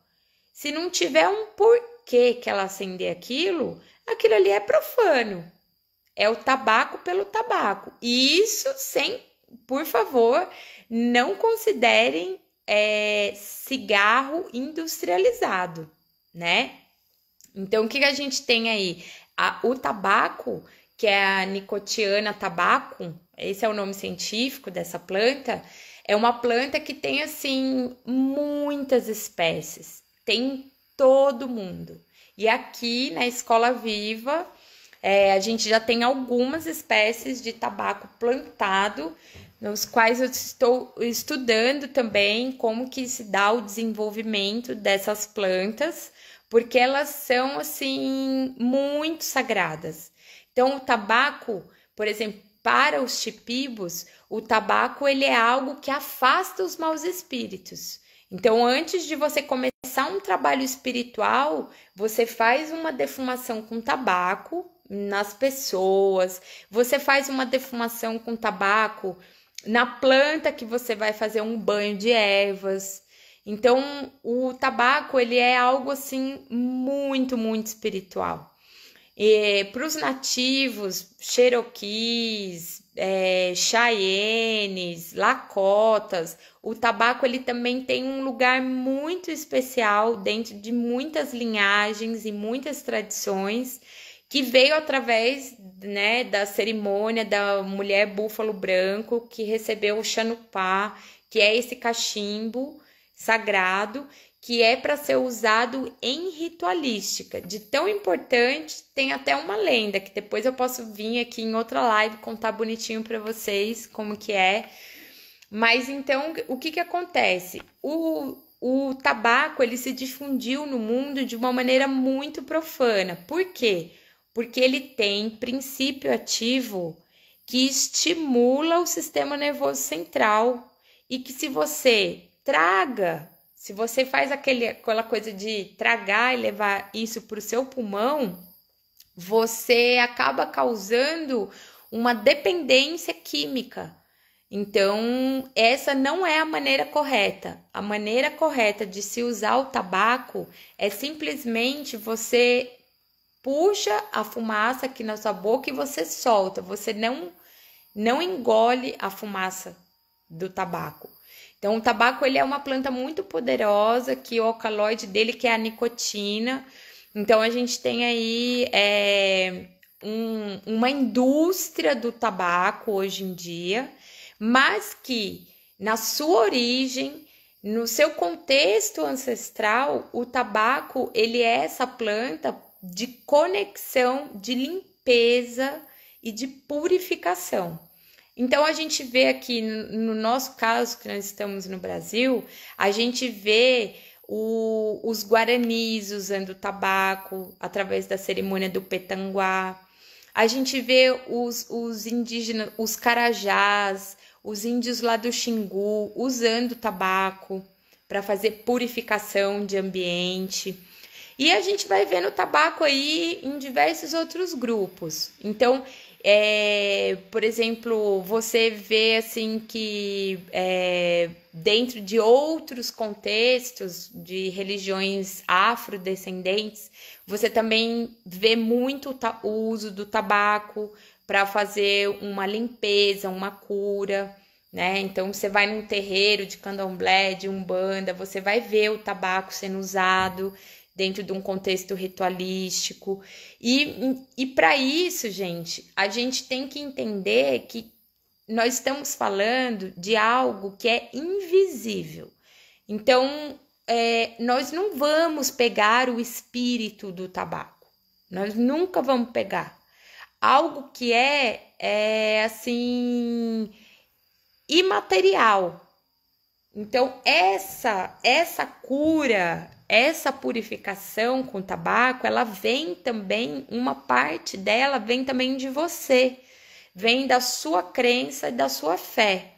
se não tiver um porquê que ela acender aquilo, aquilo ali é profano. É o tabaco pelo tabaco. E isso sem, por favor, não considerem é, cigarro industrializado, né? Então, o que, que a gente tem aí? A, o tabaco, que é a nicotiana tabaco, esse é o nome científico dessa planta, é uma planta que tem, assim, muitas espécies. Tem todo mundo. E aqui na Escola Viva, é, a gente já tem algumas espécies de tabaco plantado nos quais eu estou estudando também como que se dá o desenvolvimento dessas plantas, porque elas são assim muito sagradas. Então o tabaco, por exemplo, para os chipibos, o tabaco ele é algo que afasta os maus espíritos. Então, antes de você começar um trabalho espiritual, você faz uma defumação com tabaco nas pessoas, você faz uma defumação com tabaco na planta que você vai fazer um banho de ervas. Então, o tabaco ele é algo assim muito, muito espiritual. Para os nativos, Cherokees, é, Cheyennes, Lacotas, o tabaco ele também tem um lugar muito especial dentro de muitas linhagens e muitas tradições que veio através né, da cerimônia da mulher búfalo branco que recebeu o chanupá, que é esse cachimbo sagrado que é para ser usado em ritualística. De tão importante, tem até uma lenda que depois eu posso vir aqui em outra live contar bonitinho para vocês como que é. Mas então, o que que acontece? O o tabaco ele se difundiu no mundo de uma maneira muito profana. Por quê? porque ele tem princípio ativo que estimula o sistema nervoso central e que se você traga, se você faz aquele, aquela coisa de tragar e levar isso para o seu pulmão, você acaba causando uma dependência química. Então, essa não é a maneira correta. A maneira correta de se usar o tabaco é simplesmente você puxa a fumaça aqui na sua boca e você solta. Você não não engole a fumaça do tabaco. Então, o tabaco ele é uma planta muito poderosa que o alcaloide dele que é a nicotina. Então, a gente tem aí é, um, uma indústria do tabaco hoje em dia, mas que na sua origem, no seu contexto ancestral, o tabaco ele é essa planta de conexão, de limpeza e de purificação. Então a gente vê aqui no nosso caso que nós estamos no Brasil, a gente vê o, os guaranis usando tabaco através da cerimônia do petanguá. A gente vê os, os indígenas, os carajás, os índios lá do Xingu usando tabaco para fazer purificação de ambiente. E a gente vai vendo o tabaco aí em diversos outros grupos. Então, é, por exemplo, você vê assim que é, dentro de outros contextos de religiões afrodescendentes, você também vê muito o uso do tabaco para fazer uma limpeza, uma cura. Né? Então você vai num terreiro de candomblé, de umbanda, você vai ver o tabaco sendo usado dentro de um contexto ritualístico. E, e para isso, gente, a gente tem que entender que nós estamos falando de algo que é invisível. Então, é, nós não vamos pegar o espírito do tabaco, nós nunca vamos pegar. Algo que é, é assim, imaterial, então, essa essa cura, essa purificação com tabaco, ela vem também, uma parte dela vem também de você, vem da sua crença e da sua fé.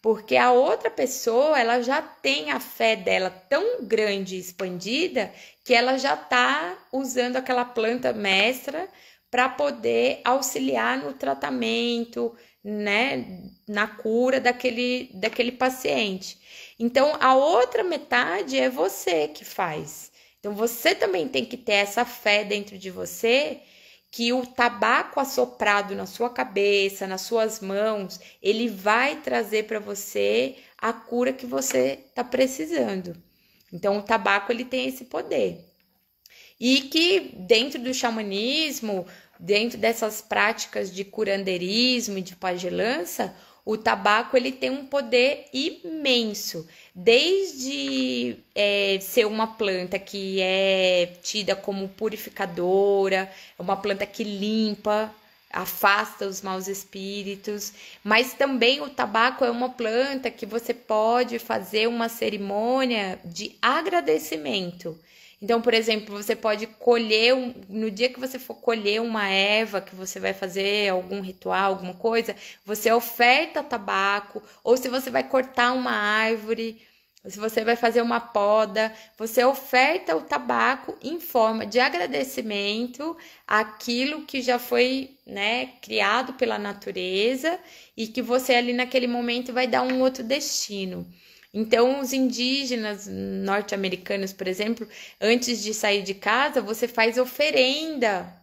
Porque a outra pessoa, ela já tem a fé dela tão grande e expandida que ela já está usando aquela planta mestra para poder auxiliar no tratamento, né, na cura daquele, daquele paciente. Então, a outra metade é você que faz. Então, você também tem que ter essa fé dentro de você que o tabaco assoprado na sua cabeça, nas suas mãos, ele vai trazer para você a cura que você está precisando. Então, o tabaco ele tem esse poder. E que dentro do xamanismo, dentro dessas práticas de curanderismo e de pagelança, o tabaco ele tem um poder imenso, desde é, ser uma planta que é tida como purificadora, é uma planta que limpa, afasta os maus espíritos, mas também o tabaco é uma planta que você pode fazer uma cerimônia de agradecimento. Então, por exemplo, você pode colher, um, no dia que você for colher uma erva, que você vai fazer algum ritual, alguma coisa, você oferta tabaco, ou se você vai cortar uma árvore, se você vai fazer uma poda, você oferta o tabaco em forma de agradecimento àquilo que já foi né, criado pela natureza e que você ali naquele momento vai dar um outro destino. Então, os indígenas norte-americanos, por exemplo, antes de sair de casa, você faz oferenda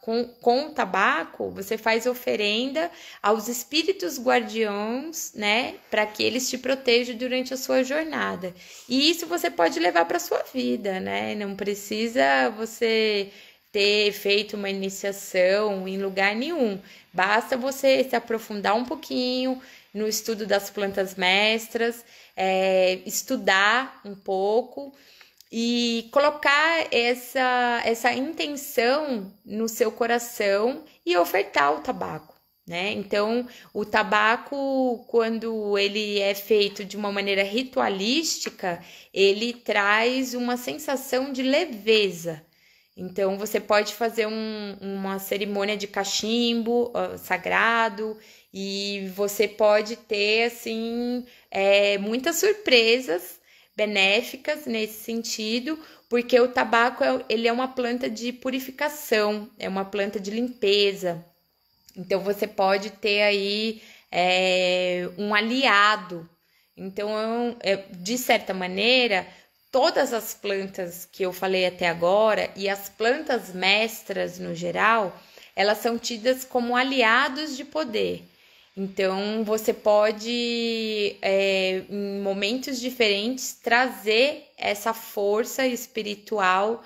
com, com o tabaco, você faz oferenda aos espíritos guardiões, né, para que eles te protejam durante a sua jornada. E isso você pode levar para sua vida, né? Não precisa você ter feito uma iniciação em lugar nenhum. Basta você se aprofundar um pouquinho no estudo das plantas mestras, é, estudar um pouco e colocar essa, essa intenção no seu coração e ofertar o tabaco. Né? Então, o tabaco, quando ele é feito de uma maneira ritualística, ele traz uma sensação de leveza. Então, você pode fazer um, uma cerimônia de cachimbo uh, sagrado e você pode ter, assim, é, muitas surpresas benéficas nesse sentido, porque o tabaco é, ele é uma planta de purificação, é uma planta de limpeza. Então você pode ter aí é, um aliado. Então, é é, de certa maneira, todas as plantas que eu falei até agora e as plantas mestras no geral, elas são tidas como aliados de poder. Então, você pode, é, em momentos diferentes, trazer essa força espiritual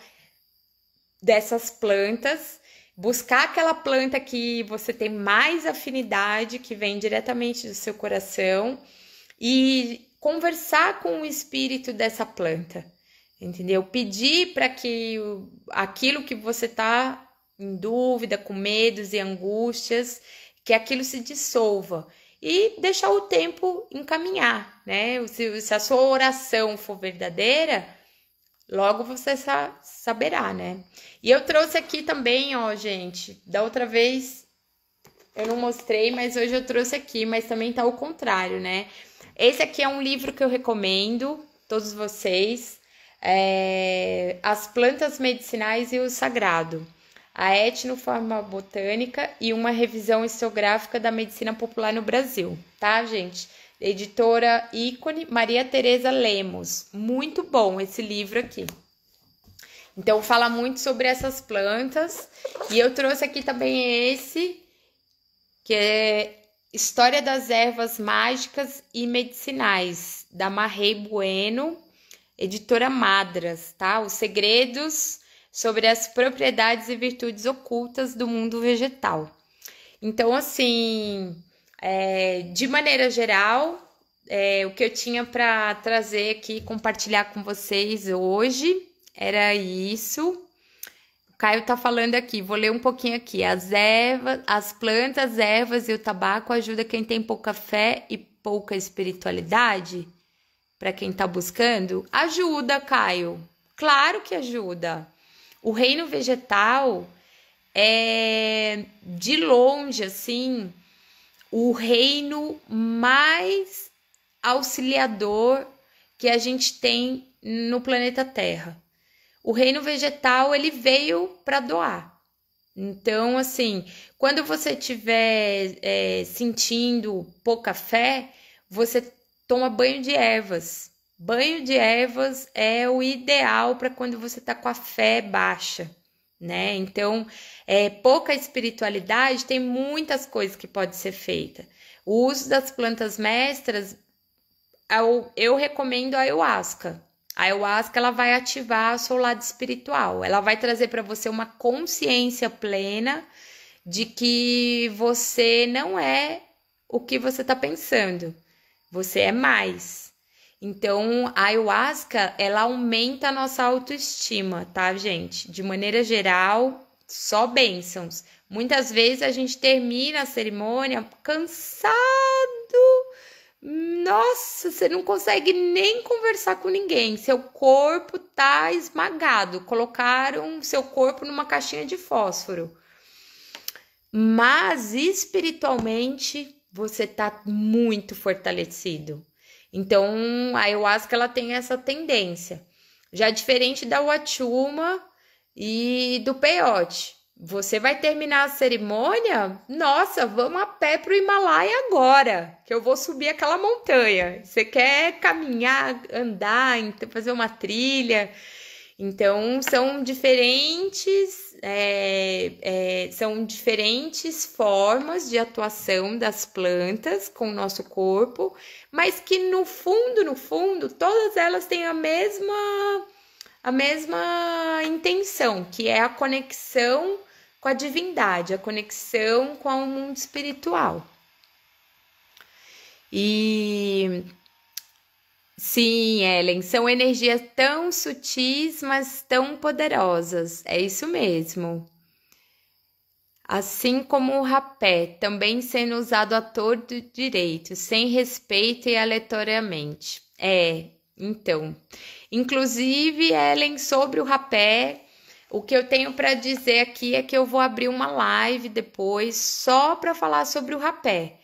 dessas plantas, buscar aquela planta que você tem mais afinidade, que vem diretamente do seu coração, e conversar com o espírito dessa planta, entendeu? Pedir para que aquilo que você está em dúvida, com medos e angústias, que aquilo se dissolva e deixar o tempo encaminhar, né? Se, se a sua oração for verdadeira, logo você sa saberá, né? E eu trouxe aqui também, ó, gente, da outra vez eu não mostrei, mas hoje eu trouxe aqui, mas também tá o contrário, né? Esse aqui é um livro que eu recomendo todos vocês, é, As Plantas Medicinais e o Sagrado a etnofarmabotânica e uma revisão historiográfica da medicina popular no Brasil, tá, gente? Editora ícone Maria Tereza Lemos. Muito bom esse livro aqui. Então fala muito sobre essas plantas e eu trouxe aqui também esse que é História das ervas mágicas e medicinais da Marrei Bueno, editora Madras, tá? Os segredos sobre as propriedades e virtudes ocultas do mundo vegetal. Então, assim, é, de maneira geral, é, o que eu tinha para trazer aqui, compartilhar com vocês hoje, era isso. O Caio tá falando aqui, vou ler um pouquinho aqui. As ervas, as plantas, ervas e o tabaco ajuda quem tem pouca fé e pouca espiritualidade? Para quem tá buscando? Ajuda, Caio. Claro que ajuda. O reino vegetal é de longe assim o reino mais auxiliador que a gente tem no planeta Terra. O reino vegetal ele veio para doar. Então, assim, quando você estiver é, sentindo pouca fé, você toma banho de ervas. Banho de ervas é o ideal para quando você está com a fé baixa, né? Então, é, pouca espiritualidade tem muitas coisas que pode ser feita. O uso das plantas mestras, eu, eu recomendo a ayahuasca. A ayahuasca ela vai ativar o seu lado espiritual. Ela vai trazer para você uma consciência plena de que você não é o que você está pensando. Você é mais. Então, a ayahuasca, ela aumenta a nossa autoestima, tá, gente? De maneira geral, só bênçãos. Muitas vezes a gente termina a cerimônia cansado. Nossa, você não consegue nem conversar com ninguém. Seu corpo tá esmagado. Colocaram seu corpo numa caixinha de fósforo. Mas espiritualmente você tá muito fortalecido. Então, a ayahuasca ela tem essa tendência. Já diferente da Wachuma e do peyote. Você vai terminar a cerimônia? Nossa, vamos a pé pro Himalaia agora, que eu vou subir aquela montanha. Você quer caminhar, andar, fazer uma trilha? Então, são diferentes, é, é, são diferentes formas de atuação das plantas com o nosso corpo, mas que no fundo, no fundo, todas elas têm a mesma, a mesma intenção, que é a conexão com a divindade, a conexão com o mundo espiritual. E Sim, Ellen, são energias tão sutis, mas tão poderosas. É isso mesmo. Assim como o rapé, também sendo usado a todo direito, sem respeito e aleatoriamente. É, então. Inclusive, Ellen, sobre o rapé, o que eu tenho para dizer aqui é que eu vou abrir uma live depois só para falar sobre o rapé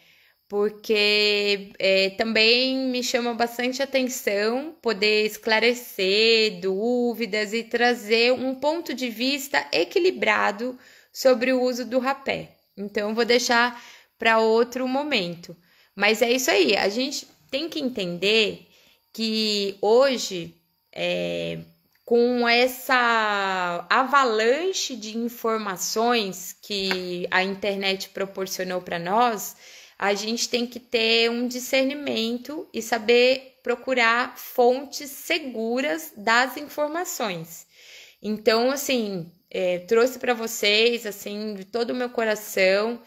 porque é, também me chama bastante atenção poder esclarecer dúvidas e trazer um ponto de vista equilibrado sobre o uso do rapé. Então, vou deixar para outro momento. Mas é isso aí, a gente tem que entender que hoje, é, com essa avalanche de informações que a internet proporcionou para nós, a gente tem que ter um discernimento e saber procurar fontes seguras das informações. Então, assim, é, trouxe para vocês, assim, de todo o meu coração.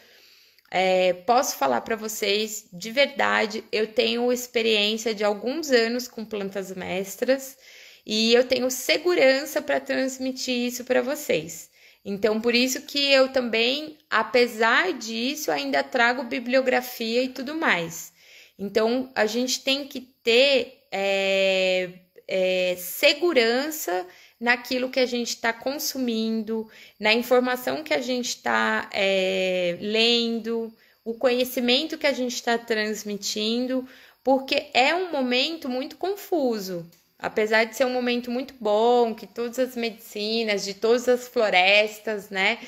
É, posso falar para vocês de verdade, eu tenho experiência de alguns anos com plantas mestras e eu tenho segurança para transmitir isso para vocês. Então, por isso que eu também, apesar disso, ainda trago bibliografia e tudo mais. Então, a gente tem que ter é, é, segurança naquilo que a gente está consumindo, na informação que a gente está é, lendo, o conhecimento que a gente está transmitindo, porque é um momento muito confuso. Apesar de ser um momento muito bom, que todas as medicinas, de todas as florestas, né,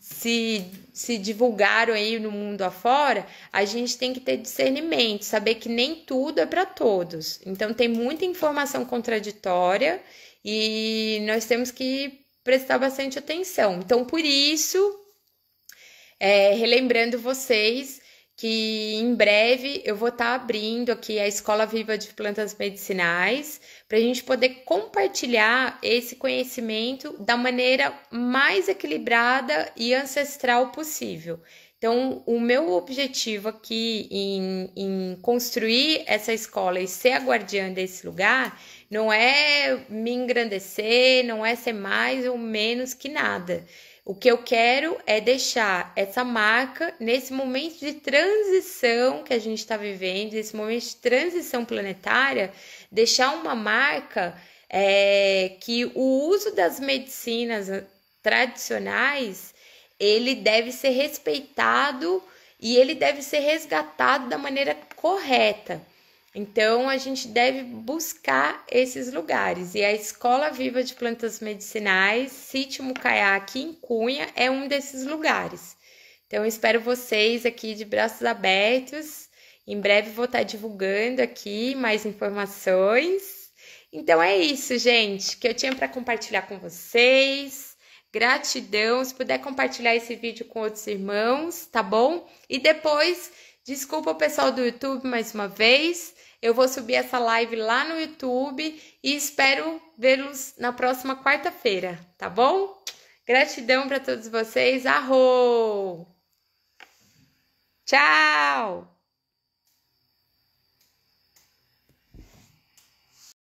se, se divulgaram aí no mundo afora, a gente tem que ter discernimento, saber que nem tudo é para todos. Então, tem muita informação contraditória e nós temos que prestar bastante atenção. Então, por isso, é, relembrando vocês, que em breve eu vou estar tá abrindo aqui a Escola Viva de Plantas Medicinais para a gente poder compartilhar esse conhecimento da maneira mais equilibrada e ancestral possível. Então, o meu objetivo aqui em, em construir essa escola e ser a guardiã desse lugar não é me engrandecer, não é ser mais ou menos que nada. O que eu quero é deixar essa marca nesse momento de transição que a gente está vivendo, nesse momento de transição planetária, deixar uma marca é, que o uso das medicinas tradicionais ele deve ser respeitado e ele deve ser resgatado da maneira correta. Então, a gente deve buscar esses lugares. E a Escola Viva de Plantas Medicinais, Sítio Mucaiá, aqui em Cunha, é um desses lugares. Então, espero vocês aqui de braços abertos. Em breve vou estar divulgando aqui mais informações. Então, é isso, gente, que eu tinha para compartilhar com vocês. Gratidão. Se puder compartilhar esse vídeo com outros irmãos, tá bom? E depois, desculpa o pessoal do YouTube mais uma vez. Eu vou subir essa live lá no YouTube e espero vê-los na próxima quarta-feira, tá bom? Gratidão para todos vocês. Arro! Tchau!